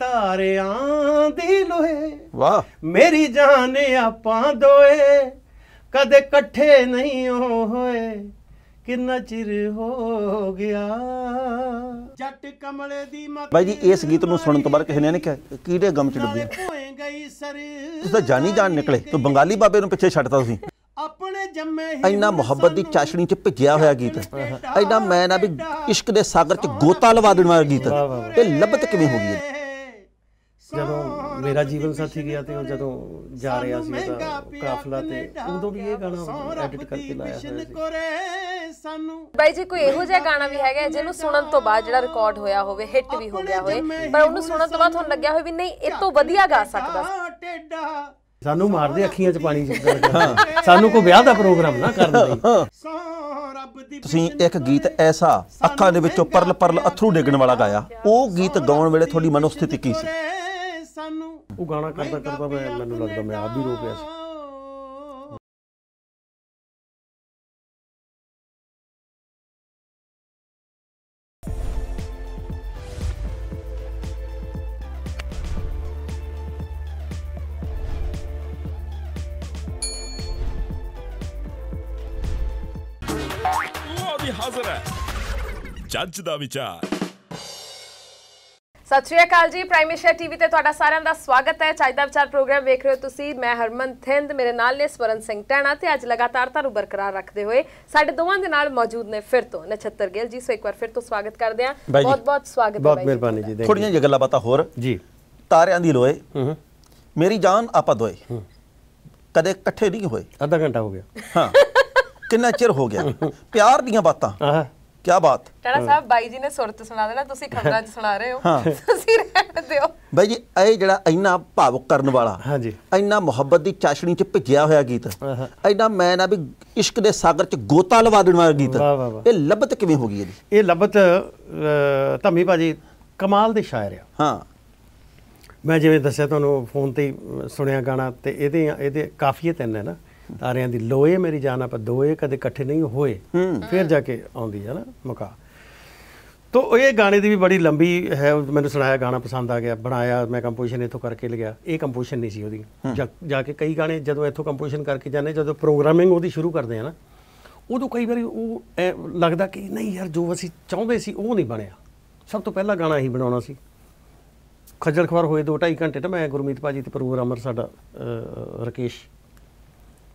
ਤਾਰਿਆਂ ਦੀ ਲੋਹੇ ਵਾਹ ਮੇਰੀ ਜਾਨ ਆਪਾਂ ਦੋਏ ਕਦੇ ਇਕੱਠੇ ਨਹੀਂ ਹੋਏ ਕਿੰਨਾ ਚਿਰ ਹੋ ਗਿਆ ਜੱਟ ਕਮਲੇ ਦੀ ਮੱਤ ਬਾਈ ਜੀ ਇਸ ਗੀਤ ਨੂੰ ਸੁਣਨ ਤੋਂ ਬਾਅਦ ਕਿਸੇ ਨੇ ਨਹੀਂ ਕਿਹਾ ਕੀੜੇ ਗਮ ਚ ਡੁੱਬੇ ਹੋਏ ਦਾ ਤੁਸੀਂ ਤਾਂ ਜਾਨੀ ਜਾਨ ਨਿਕਲੇ ਤੂੰ ਬੰਗਾਲੀ ਬਾਬੇ ਨੂੰ ਪਿੱਛੇ ਛੱਡਤਾ ਤੁਸੀਂ ਆਪਣੇ ਜੰਮੇ ਹੀ ਇੰਨਾ ਮੁਹੱਬਤ ਦੀ ਚਾਸ਼ਣੀ ਚ ਭਿੱਜਿਆ ਹੋਇਆ ਗੀਤ ਇੰਨਾ ਮੈਂ ਨਾ ਵੀ ਇਸ਼ਕ ਦੇ ਸਾਗਰ ਚ ਗੋਤਾ ਲਵਾ ਦੇਣ ਵਾਲਾ ਗੀਤ ਇਹ ਲੱਭਤ ਕਿਵੇਂ ਹੋ ਗਈ ਜਦੋਂ ਮੇਰਾ ਜੀਵਨ ਸਾਥੀ ਗਿਆ ਤੇ ਉਹ ਜਦੋਂ ਜਾ ਰਿਹਾ ਸੀ ਤਾਂ ਕਾਫਲਾ ਤੇ ਉਦੋਂ ਵੀ ਇਹ ਗਾਣਾ ਐਡਿਟ ਕਰਕੇ ਲਾਇਆ ਹੋਇਆ ਸੀ ਬਾਈ ਜੀ ਕੋਈ ਇਹੋ ਜਿਹਾ ਗਾਣਾ ਵੀ ਹੈਗਾ ਜਿਹਨੂੰ ਸੁਣਨ ਤੋਂ ਬਾਅਦ ਜਿਹੜਾ ਰਿਕਾਰਡ ਹੋਇਆ ਹੋਵੇ ਹਿੱਟ ਵੀ ਹੋ ਗਿਆ ਹੋਵੇ ਪਰ ਉਹਨੂੰ ਸੁਣਨ ਤੋਂ ਬਾਅਦ ਤੁਹਾਨੂੰ ਲੱਗਿਆ ਹੋਵੇ ਵੀ ਨਹੀਂ ਇਹ ਤੋਂ ਵਧੀਆ ਗਾ ਸਕਦਾ ਸਾਨੂੰ ਮਾਰਦੇ ਅੱਖੀਆਂ 'ਚ ਪਾਣੀ ਹਾਂ ਸਾਨੂੰ ਕੋਈ ਵਿਆਹ ਦਾ ਪ੍ਰੋਗਰਾਮ ਨਾ ਕਰਨ ਦੇ ਤੁਸੀਂ ਇੱਕ ਗੀਤ ਐਸਾ ਅੱਖਾਂ ਦੇ ਵਿੱਚੋਂ ਪਰਲ ਪਰਲ ਅਥਰੂ ਡੇਗਣ ਵਾਲਾ ਗਾਇਆ ਉਹ ਗੀਤ ਗਾਉਣ ਵੇਲੇ ਤੁਹਾਡੀ ਮਨੋਸਥਿਤੀ ਕੀ ਸੀ ਉਹ ਗਾਣਾ ਕਰਦਾ ਕਰਦਾ ਮੈਂ ਮੈਨੂੰ ਲੱਗਦਾ ਮੈਂ ਆਪ ਵੀ ਰੋ ਪਿਆ ਸੀ ਹਾਜ਼ਰ ਹੈ ਜੱਜ ਦਾ ਵਿਚਾਰ ਸਤਿ ਸ਼੍ਰੀ ਅਕਾਲ ਜੀ ਪ੍ਰਾਈਮੇਸ਼ਰ ਟੀਵੀ ਤੇ ਤੁਹਾਡਾ ਸਾਰਿਆਂ ਦਾ ਸਵਾਗਤ ਹੈ ਚਾਹੀਦਾ ਵਿਚਾਰ ਪ੍ਰੋਗਰਾਮ ਵੇਖ ਰਹੇ ਹੋ ਤੁਸੀਂ ਮੈਂ ਹਰਮਨ ਥਿੰਦ ਮੇਰੇ ਨਾਲ ਨੇ ਸਵਰਨ ਸਿੰਘ ਟਾਣਾ ਤੇ ਅੱਜ ਲਗਾਤਾਰ ਤੁਹਾਨੂੰ ਬਰਕਰਾਰ ਰੱਖਦੇ ਹੋਏ ਸਾਡੇ ਦੋਵਾਂ ਦੇ ਨਾਲ ਮੌਜੂਦ ਨੇ ਫਿਰ ਤੋਂ ਨਛੱਤਰ ਗਿੱਲ ਜੀ ਸੋ ਇੱਕ ਵਾਰ ਫਿਰ ਤੋਂ ਸਵਾਗਤ ਕਰਦੇ ਆ ਬਹੁਤ ਬਹੁਤ ਸਵਾਗਤ ਹੈ ਬਹੁਤ ਮਿਹਰਬਾਨੀ ਜੀ ਥੋੜੀਆਂ ਜਿਹੀਆਂ ਗੱਲਾਂ ਬਾਤਾਂ ਹੋਰ ਜੀ ਤਾਰਿਆਂ ਦੀ ਲੋਏ ਮੇਰੀ ਜਾਨ ਆਪਾ ਦੋਏ ਕਦੇ ਇਕੱਠੇ ਨਹੀਂ ਹੋਏ ਅੱਧਾ ਘੰਟਾ ਹੋ ਗਿਆ ਹਾਂ ਕਿੰਨਾ ਚਿਰ ਹੋ ਗਿਆ ਪਿਆਰ ਦੀਆਂ ਬਾਤਾਂ ਕੀ ਬਾਤ ਟਾੜਾ ਸਾਹਿਬ ਬਾਈ ਜੀ ਨੇ ਸੁਰਤ ਸੁਣਾ ਦੇਣਾ ਤੁਸੀਂ ਖਬਰਾਂ 'ਚ ਸੁਣਾ ਰਹੇ ਹੋ ਤੁਸੀਂ ਰਹਿਣ ਦਿਓ ਬਾਈ ਜੀ ਇਹ ਜਿਹੜਾ ਇੰਨਾ ਭਾਵੁਕ ਕਰਨ ਵਾਲਾ ਹਾਂਜੀ ਇੰਨਾ ਮੁਹੱਬਤ ਦੀ ਚਾਸ਼ਣੀ 'ਚ ਭਿੱਜਿਆ ਹੋਇਆ ਗੀਤ ਇੰਨਾ ਮੈਂ ਨਾ ਵੀ ਇਸ਼ਕ ਦੇ ਸਾਗਰ 'ਚ ਗੋਤਾ ਲਵਾ ਦੇਣ ਵਾਲਾ ਗੀਤ ਇਹ ਲਬਤ ਕਿਵੇਂ ਹੋ ਗਈ ਇਹਦੀ ਇਹ ਲਬਤ ਧੰਮੀ ਭਾਜੀ ਕਮਾਲ ਦੇ ਸ਼ਾਇਰ ਆ ਹਾਂ ਮੈਂ ਜਿਵੇਂ ਦੱਸਿਆ ਤੁਹਾਨੂੰ ਫੋਨ ਤੇ ਸੁਣਿਆ ਗਾਣਾ ਤੇ ਇਹਦੇ ਇਹਦੇ ਕਾਫੀਏ ਤਿੰਨ ਹੈ ਨਾ ਤਾਰਿਆਂ ਦੀ ਲੋਏ ਮੇਰੀ ਜਾਨ ਆਪਾਂ ਦੋਏ ਕਦੇ ਇਕੱਠੇ ਨਹੀਂ ਹੋਏ ਫਿਰ ਜਾ ਕੇ ਆਉਂਦੀ ਹੈ ਨਾ ਮੁਕਾ ਤੋ ਇਹ ਗਾਣੇ ਦੀ ਵੀ ਬੜੀ ਲੰਬੀ ਹੈ ਮੈਨੂੰ ਸੁਣਾਇਆ ਗਾਣਾ ਪਸੰਦ ਆ ਗਿਆ ਬਣਾਇਆ ਮੈਂ ਕੰਪੋਜੀਸ਼ਨ ਇਥੋਂ ਕਰਕੇ ਲਿਆ ਇਹ ਕੰਪੋਜੀਸ਼ਨ ਨਹੀਂ ਸੀ ਉਹਦੀ ਜਾ ਕੇ ਕਈ ਗਾਣੇ ਜਦੋਂ ਇਥੋਂ ਕੰਪੋਜੀਸ਼ਨ ਕਰਕੇ ਜਾਂਦੇ ਜਦੋਂ ਪ੍ਰੋਗਰਾਮਿੰਗ ਉਹਦੀ ਸ਼ੁਰੂ ਕਰਦੇ ਆ ਨਾ ਉਦੋਂ ਕਈ ਵਾਰੀ ਉਹ ਲੱਗਦਾ ਕਿ ਨਹੀਂ ਯਾਰ ਜੋ ਅਸੀਂ ਚਾਹੁੰਦੇ ਸੀ ਉਹ ਨਹੀਂ ਬਣਿਆ ਸਭ ਤੋਂ ਪਹਿਲਾ ਗਾਣਾ ਹੀ ਬਣਾਉਣਾ ਸੀ ਖੱਜਲ ਖਵਾਰ ਹੋਏ 2 2.5 ਘੰਟੇ ਤਾਂ ਮੈਂ ਗੁਰਮੀਤ ਭਾਜੀ ਤੇ ਪ੍ਰੋਗਰਾਮਰ ਸਾਡਾ ਰਕੇਸ਼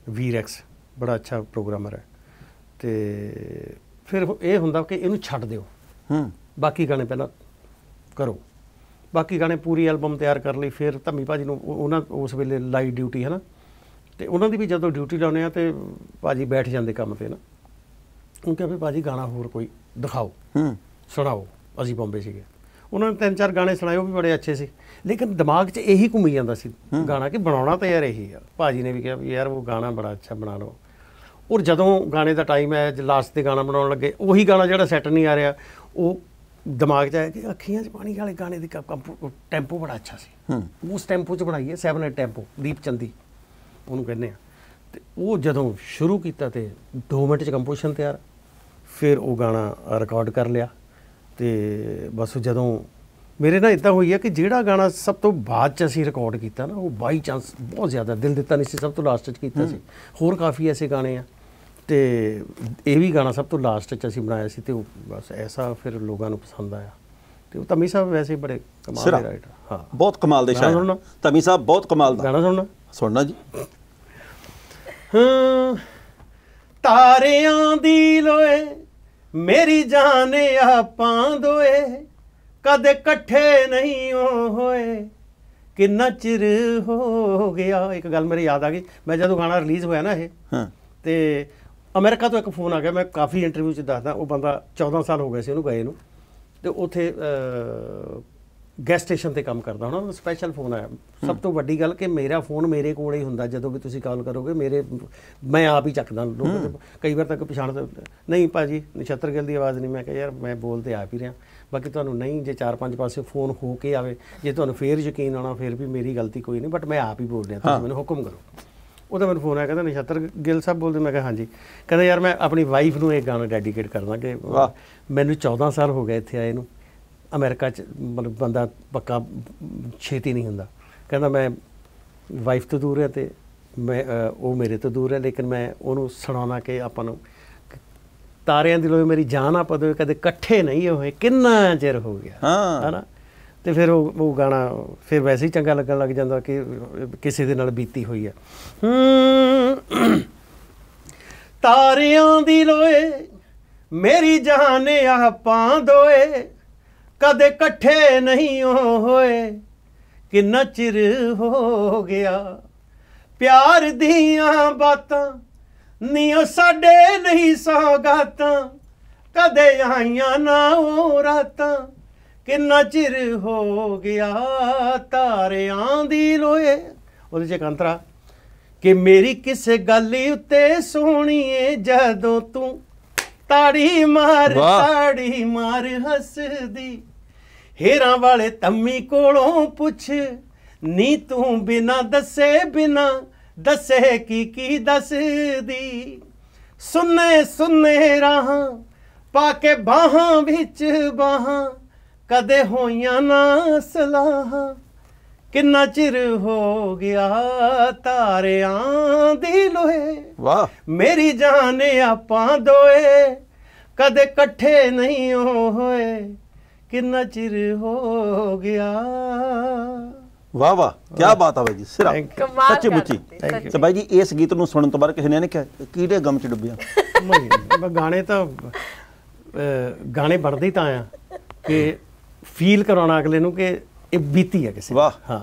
ਵੀਰੈਕਸ ਬੜਾ ਅੱਛਾ ਪ੍ਰੋਗਰਾਮਰ ਹੈ ਤੇ ਫਿਰ ਇਹ ਹੁੰਦਾ ਕਿ ਇਹਨੂੰ ਛੱਡ ਦਿਓ ਹੂੰ ਬਾਕੀ ਗਾਣੇ ਪਹਿਲਾਂ ਕਰੋ ਬਾਕੀ ਗਾਣੇ ਪੂਰੀ ਐਲਬਮ ਤਿਆਰ ਕਰ ਲਈ ਫਿਰ ਧੰਮੀ ਭਾਜੀ ਨੂੰ ਉਹਨਾਂ ਉਸ ਵੇਲੇ ਲਾਈ ਡਿਊਟੀ ਹੈ ਨਾ ਤੇ ਉਹਨਾਂ ਦੀ ਵੀ ਜਦੋਂ ਡਿਊਟੀ ਲਾਉਨੇ ਆ ਤੇ ਭਾਜੀ ਬੈਠ ਜਾਂਦੇ ਕੰਮ ਤੇ ਨਾ ਉਹ ਕਹਿੰਦੇ ਭਾਜੀ ਗਾਣਾ ਹੋਰ ਕੋਈ ਦਿਖਾਓ ਹੂੰ ਸੁਣਾਓ ਅਸੀਂ ਬੰਬੇ ਸੀਗੇ ਉਹਨਾਂ ਨੇ ਤਿੰਨ ਚਾਰ ਗਾਣੇ ਸੁਣਾਏ ਉਹ ਵੀ ਬੜੇ ਅੱਛੇ ਸੀ ਲੇਕਿਨ ਦਿਮਾਗ 'ਚ ਇਹੀ ਘੁੰਮੀ ਜਾਂਦਾ ਸੀ ਗਾਣਾ ਕਿ ਬਣਾਉਣਾ ਤਾਂ ਯਾਰ ਇਹੀ ਆ ਭਾਜੀ ਨੇ ਵੀ ਕਿਹਾ ਵੀ ਯਾਰ ਉਹ ਗਾਣਾ ਬੜਾ ਅੱਛਾ ਬਣਾ ਲਓ ਔਰ ਜਦੋਂ ਗਾਣੇ ਦਾ ਟਾਈਮ ਆਇਆ ਜ ਲਾਸਟ ਤੇ ਗਾਣਾ ਬਣਾਉਣ ਲੱਗੇ ਉਹੀ ਗਾਣਾ ਜਿਹੜਾ ਸੈੱਟ ਨਹੀਂ ਆ ਰਿਹਾ ਉਹ ਦਿਮਾਗ 'ਚ ਆਇਆ ਕਿ ਅੱਖੀਆਂ 'ਚ ਪਾਣੀ ਵਾਲੇ ਗਾਣੇ ਦੀ ਟੈਂਪੋ ਬੜਾ ਅੱਛਾ ਸੀ ਉਸ ਟੈਂਪੋ 'ਚ ਬਣਾਈਏ 7 ਟੈਂਪੋ ਦੀਪ ਚੰਦੀ ਉਹਨੂੰ ਕਹਿੰਦੇ ਆ ਤੇ ਉਹ ਜਦੋਂ ਸ਼ੁਰੂ ਕੀਤਾ ਤੇ 2 ਮਿੰਟ 'ਚ ਕੰਪੋਜੀਸ਼ਨ ਤਿਆਰ ਫਿਰ ਉਹ ਗਾਣਾ ਰਿਕਾਰਡ ਕਰ ਲਿਆ ਤੇ ਬਸ ਜਦੋਂ ਮੇਰੇ ਨਾਲ ਇਦਾਂ ਹੋਈ ਹੈ ਕਿ ਜਿਹੜਾ ਗਾਣਾ ਸਭ ਤੋਂ ਬਾਅਦ ਚ ਅਸੀਂ ਰਿਕਾਰਡ ਕੀਤਾ ਨਾ ਉਹ ਬਾਈ ਚਾਂਸ ਬਹੁਤ ਜ਼ਿਆਦਾ ਦਿਲ ਦਿੱਤਾ ਨਹੀਂ ਸੀ ਸਭ ਤੋਂ ਲਾਸਟ ਚ ਕੀਤਾ ਸੀ ਹੋਰ ਕਾਫੀ ਐਸੇ ਗਾਣੇ ਆ ਤੇ ਇਹ ਵੀ ਗਾਣਾ ਸਭ ਤੋਂ ਲਾਸਟ ਚ ਅਸੀਂ ਬਣਾਇਆ ਸੀ ਤੇ ਉਹ ਬਸ ਐਸਾ ਫਿਰ ਲੋਕਾਂ ਨੂੰ ਪਸੰਦ ਆਇਆ ਤੇ ਉਹ ਤਮੀ ਸਾਹਿਬ ਵੈਸੇ ਬੜੇ ਕਮਾਲ ਦੇ ਰਾਈਟਰ ਹਾਂ ਬਹੁਤ ਕਮਾਲ ਦੇ ਸ਼ਾਇਰ ਤਮੀ ਸਾਹਿਬ ਬਹੁਤ ਕਮਾਲ ਦਾ ਗਾਣਾ ਸੁਣਨਾ ਸੁਣਨਾ ਜੀ ਹਾਂ ਤਾਰਿਆਂ ਦੀ ਲੋਏ ਮੇਰੀ ਜਾਨ ਆਪਾਂ ਦੋਏ ਕਦੇ ਇਕੱਠੇ ਨਹੀਂ ਹੋਏ ਕਿੰਨਾ ਚਿਰ ਹੋ ਗਿਆ ਇੱਕ ਗੱਲ ਮੇਰੇ ਯਾਦ ਆ ਗਈ ਮੈਂ ਜਦੋਂ ਗਾਣਾ ਰਿਲੀਜ਼ ਹੋਇਆ ਨਾ ਇਹ ਹਾਂ ਤੇ ਅਮਰੀਕਾ ਤੋਂ ਇੱਕ ਫੋਨ ਆ ਗਿਆ ਮੈਂ ਕਾਫੀ ਇੰਟਰਵਿਊ 'ਚ ਦੱਸਦਾ ਉਹ ਬੰਦਾ 14 ਸਾਲ ਹੋ ਗਏ ਸੀ ਉਹਨੂੰ ਗਏ ਨੂੰ ਤੇ ਉਥੇ ਗੈਸ ਸਟੇਸ਼ਨ ਤੇ ਕੰਮ ਕਰਦਾ ਹੁਣ ਉਹਨਾਂ ਸਪੈਸ਼ਲ ਫੋਨ ਆਇਆ ਸਭ ਤੋਂ ਵੱਡੀ ਗੱਲ ਕਿ ਮੇਰਾ ਫੋਨ ਮੇਰੇ ਕੋਲ ਹੀ ਹੁੰਦਾ ਜਦੋਂ ਵੀ ਤੁਸੀਂ ਕਾਲ ਕਰੋਗੇ ਮੇਰੇ ਮੈਂ ਆਪ ਹੀ ਚੱਕਦਾ ਲੋਕ ਕਈ ਵਾਰ ਤੱਕ ਪਛਾਣ ਨਹੀਂ ਭਾਜੀ ਨਛੱਤਰ ਗਿੱਲ ਦੀ ਆਵਾਜ਼ ਨਹੀਂ ਮੈਂ ਕਿਹਾ ਯਾਰ ਮੈਂ ਬੋਲ ਤੇ ਆਪ ਹੀ ਰਿਹਾ ਬਾਕੀ ਤੁਹਾਨੂੰ ਨਹੀਂ ਜੇ ਚਾਰ ਪੰਜ ਪਾਸੇ ਫੋਨ ਹੋ ਕੇ ਆਵੇ ਜੇ ਤੁਹਾਨੂੰ ਫੇਰ ਯਕੀਨ ਆਉਣਾ ਫੇਰ ਵੀ ਮੇਰੀ ਗਲਤੀ ਕੋਈ ਨਹੀਂ ਬਟ ਮੈਂ ਆਪ ਹੀ ਬੋਲ ਰਿਹਾ ਤੁਸੀਂ ਮੈਨੂੰ ਹੁਕਮ ਕਰੋ ਉਹਦਾ ਮੈਨੂੰ ਫੋਨ ਆਇਆ ਕਹਿੰਦਾ ਨਛੱਤਰ ਗਿੱਲ ਸਾਹਿਬ ਬੋਲਦੇ ਮੈਂ ਕਿਹਾ ਹਾਂਜੀ ਕਹਿੰਦਾ ਯਾਰ ਮੈਂ ਆਪਣੀ ਵਾਈਫ ਨੂੰ ਇਹ ਗਾਣਾ ਡੈਡੀਕੇਟ ਕਰਦਾ ਕਿ ਮੈਨੂੰ 14 ਸਾਲ ਹੋ ਗਏ ਇੱਥੇ ਆਏ ਨੂੰ ਅਮਰੀਕਾ ਚ ਮਤਲਬ ਬੰਦਾ ਪੱਕਾ ਛੇਤੀ ਨਹੀਂ ਹੁੰਦਾ ਕਹਿੰਦਾ ਮੈਂ ਵਾਈਫ ਤੋਂ ਦੂਰ ਹੈ ਤੇ ਮੈਂ ਉਹ ਮੇਰੇ ਤੋਂ ਦੂਰ ਹੈ ਲੇਕਿਨ ਮੈਂ ਉਹਨੂੰ ਸੁਣਾਉਣਾ ਕਿ ਆਪਾਂ ਨੂੰ ਤਾਰਿਆਂ ਦੀ ਲੋਏ ਮੇਰੀ ਜਾਨ ਆ ਪਦੋ ਕਦੇ ਇਕੱਠੇ ਨਹੀਂ ਹੋਏ ਕਿੰਨਾ ਚਿਰ ਹੋ ਗਿਆ ਹਾਂ ਹਨਾ ਤੇ ਫਿਰ ਉਹ ਉਹ ਗਾਣਾ ਫਿਰ ਵੈਸੇ ਹੀ ਚੰਗਾ ਲੱਗਣ ਲੱਗ ਜਾਂਦਾ ਕਿ ਕਿਸੇ ਦੇ ਨਾਲ ਬੀਤੀ ਹੋਈ ਹੈ ਤਾਰਿਆਂ ਦੀ ਲੋਏ ਮੇਰੀ ਜਾਨ ਆਪਾਂ ਪਾਂ ਦੋਏ ਕਦੇ ਇਕੱਠੇ ਨਹੀਂ ਹੋਏ ਕਿੰਨਾ ਚਿਰ ਹੋ ਗਿਆ ਪਿਆਰ ਦੀਆਂ ਬਾਤਾਂ ਨੀਓ ਸਾਡੇ ਨਹੀਂ ਸੌਗਾਤਾਂ ਕਦੇ ਆਈਆਂ ਨਾ ਉਹ ਰਾਤਾਂ ਕਿੰਨਾ ਚਿਰ ਹੋ ਗਿਆ ਤਾਰਿਆਂ ਦੀ ਲੋਏ ਉਹਦੇ ਚ ਕੰਤਰਾ ਕਿ ਮੇਰੀ ਕਿਸੇ ਗੱਲ ਉੱਤੇ ਸੋਹਣੀਏ ਜਦੋਂ ਤੂੰ ਤਾੜੀ ਮਾਰ ਤਾੜੀ ਮਾਰ ਹੱਸਦੀ ਹੇਰਾਂ ਵਾਲੇ ਤੰਮੀ ਕੋਲੋਂ ਪੁੱਛ ਨੀ ਤੂੰ ਬਿਨਾ ਦੱਸੇ ਬਿਨਾ ਦੱਸੇ ਕੀ ਕੀ ਦੱਸਦੀ ਸੁਨੇ ਸੁਨੇ ਰਹਾ ਪਾ ਕੇ ਬਾਹਾਂ ਵਿੱਚ ਬਾਹਾਂ ਕਦੇ ਹੋਈਆਂ ਨਾ ਸਲਾਹ ਕਿੰਨਾ ਚਿਰ ਹੋ ਗਿਆ ਤਾਰਿਆਂ ਦੀ ਲੋਹੇ ਵਾਹ ਮੇਰੀ ਜਾਨ ਆਪਾਂ ਦੋਏ ਕਦੇ ਇਕੱਠੇ ਨਹੀਂ ਹੋਏ ਕਿੰਨਾ ਚਿਰ ਹੋ ਗਿਆ ਵਾਹ ਵਾਹ ਕੀ ਬਾਤ ਆ ਬਾਈ ਜੀ ਸਿਰਾ ਸੱਚੀ ਮੁੱਚੀ ਤੇ ਬਾਈ ਜੀ ਇਸ ਗੀਤ ਨੂੰ ਸੁਣਨ ਤੋਂ ਬਾਅਦ ਕਿਸੇ ਨੇ ਨਹੀਂ ਕਿਹਾ ਕੀੜੇ ਗਮ ਚ ਡੁੱਬਿਆ ਮੈਂ ਗਾਣੇ ਤਾਂ ਗਾਣੇ ਬਣਦੇ ਤਾਂ ਆ ਕਿ ਫੀਲ ਕਰਾਉਣਾ ਅਗਲੇ ਨੂੰ ਕਿ ਇਹ ਬੀਤੀ ਹੈ ਕਿਸੇ ਵਾਹ ਹਾਂ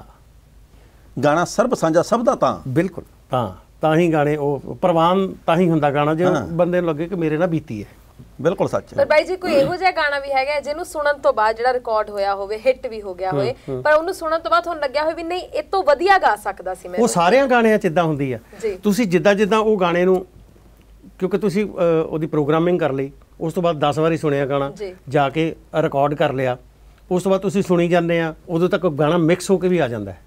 ਗਾਣਾ ਸਰਬ ਸਾਂਝਾ ਸਭ ਦਾ ਤਾਂ ਬਿਲਕੁਲ ਤਾਂ ਤਾਂ ਹੀ ਗਾਣੇ ਉਹ ਪ੍ਰਵਾਨ ਤਾਂ ਹੀ ਹੁੰਦਾ ਗਾਣਾ ਜੇ ਬੰਦੇ ਨੂੰ ਲੱਗੇ ਕਿ ਮੇਰੇ ਨਾਲ ਬੀਤੀ ਹੈ ਬਿਲਕੁਲ ਸੱਚ ਹੈ ਪਰ ਬਾਈ ਜੀ ਕੋਈ ਇਹੋ ਜਿਹਾ ਗਾਣਾ ਵੀ ਹੈਗਾ ਜਿਹਨੂੰ ਸੁਣਨ ਤੋਂ ਬਾਅਦ ਜਿਹੜਾ ਰਿਕਾਰਡ ਹੋਇਆ ਹੋਵੇ ਹਿੱਟ ਵੀ ਹੋ ਗਿਆ ਹੋਵੇ ਪਰ ਉਹਨੂੰ ਸੁਣਨ ਤੋਂ ਬਾਅਦ ਤੁਹਾਨੂੰ ਲੱਗਿਆ ਹੋਵੇ ਵੀ ਨਹੀਂ ਇਹ ਤੋਂ ਵਧੀਆ ਗਾ ਸਕਦਾ ਸੀ ਮੈਂ ਉਹ ਸਾਰਿਆਂ ਗਾਣਿਆਂ ਚ ਇਦਾਂ ਹੁੰਦੀ ਆ ਤੁਸੀਂ ਜਿੱਦਾਂ ਜਿੱਦਾਂ ਉਹ ਗਾਣੇ ਨੂੰ ਕਿਉਂਕਿ ਤੁਸੀਂ ਉਹਦੀ ਪ੍ਰੋਗਰਾਮਿੰਗ ਕਰ ਲਈ ਉਸ ਤੋਂ ਬਾਅਦ 10 ਵਾਰੀ ਸੁਣਿਆ ਗਾਣਾ ਜਾ ਕੇ ਰਿਕਾਰਡ ਕਰ ਲਿਆ ਉਸ ਤੋਂ ਬਾਅਦ ਤੁਸੀਂ ਸੁਣੀ ਜਾਂਦੇ ਆ ਉਦੋਂ ਤੱਕ ਗਾਣਾ ਮਿਕਸ ਹੋ ਕੇ ਵੀ ਆ ਜਾਂਦਾ ਹੈ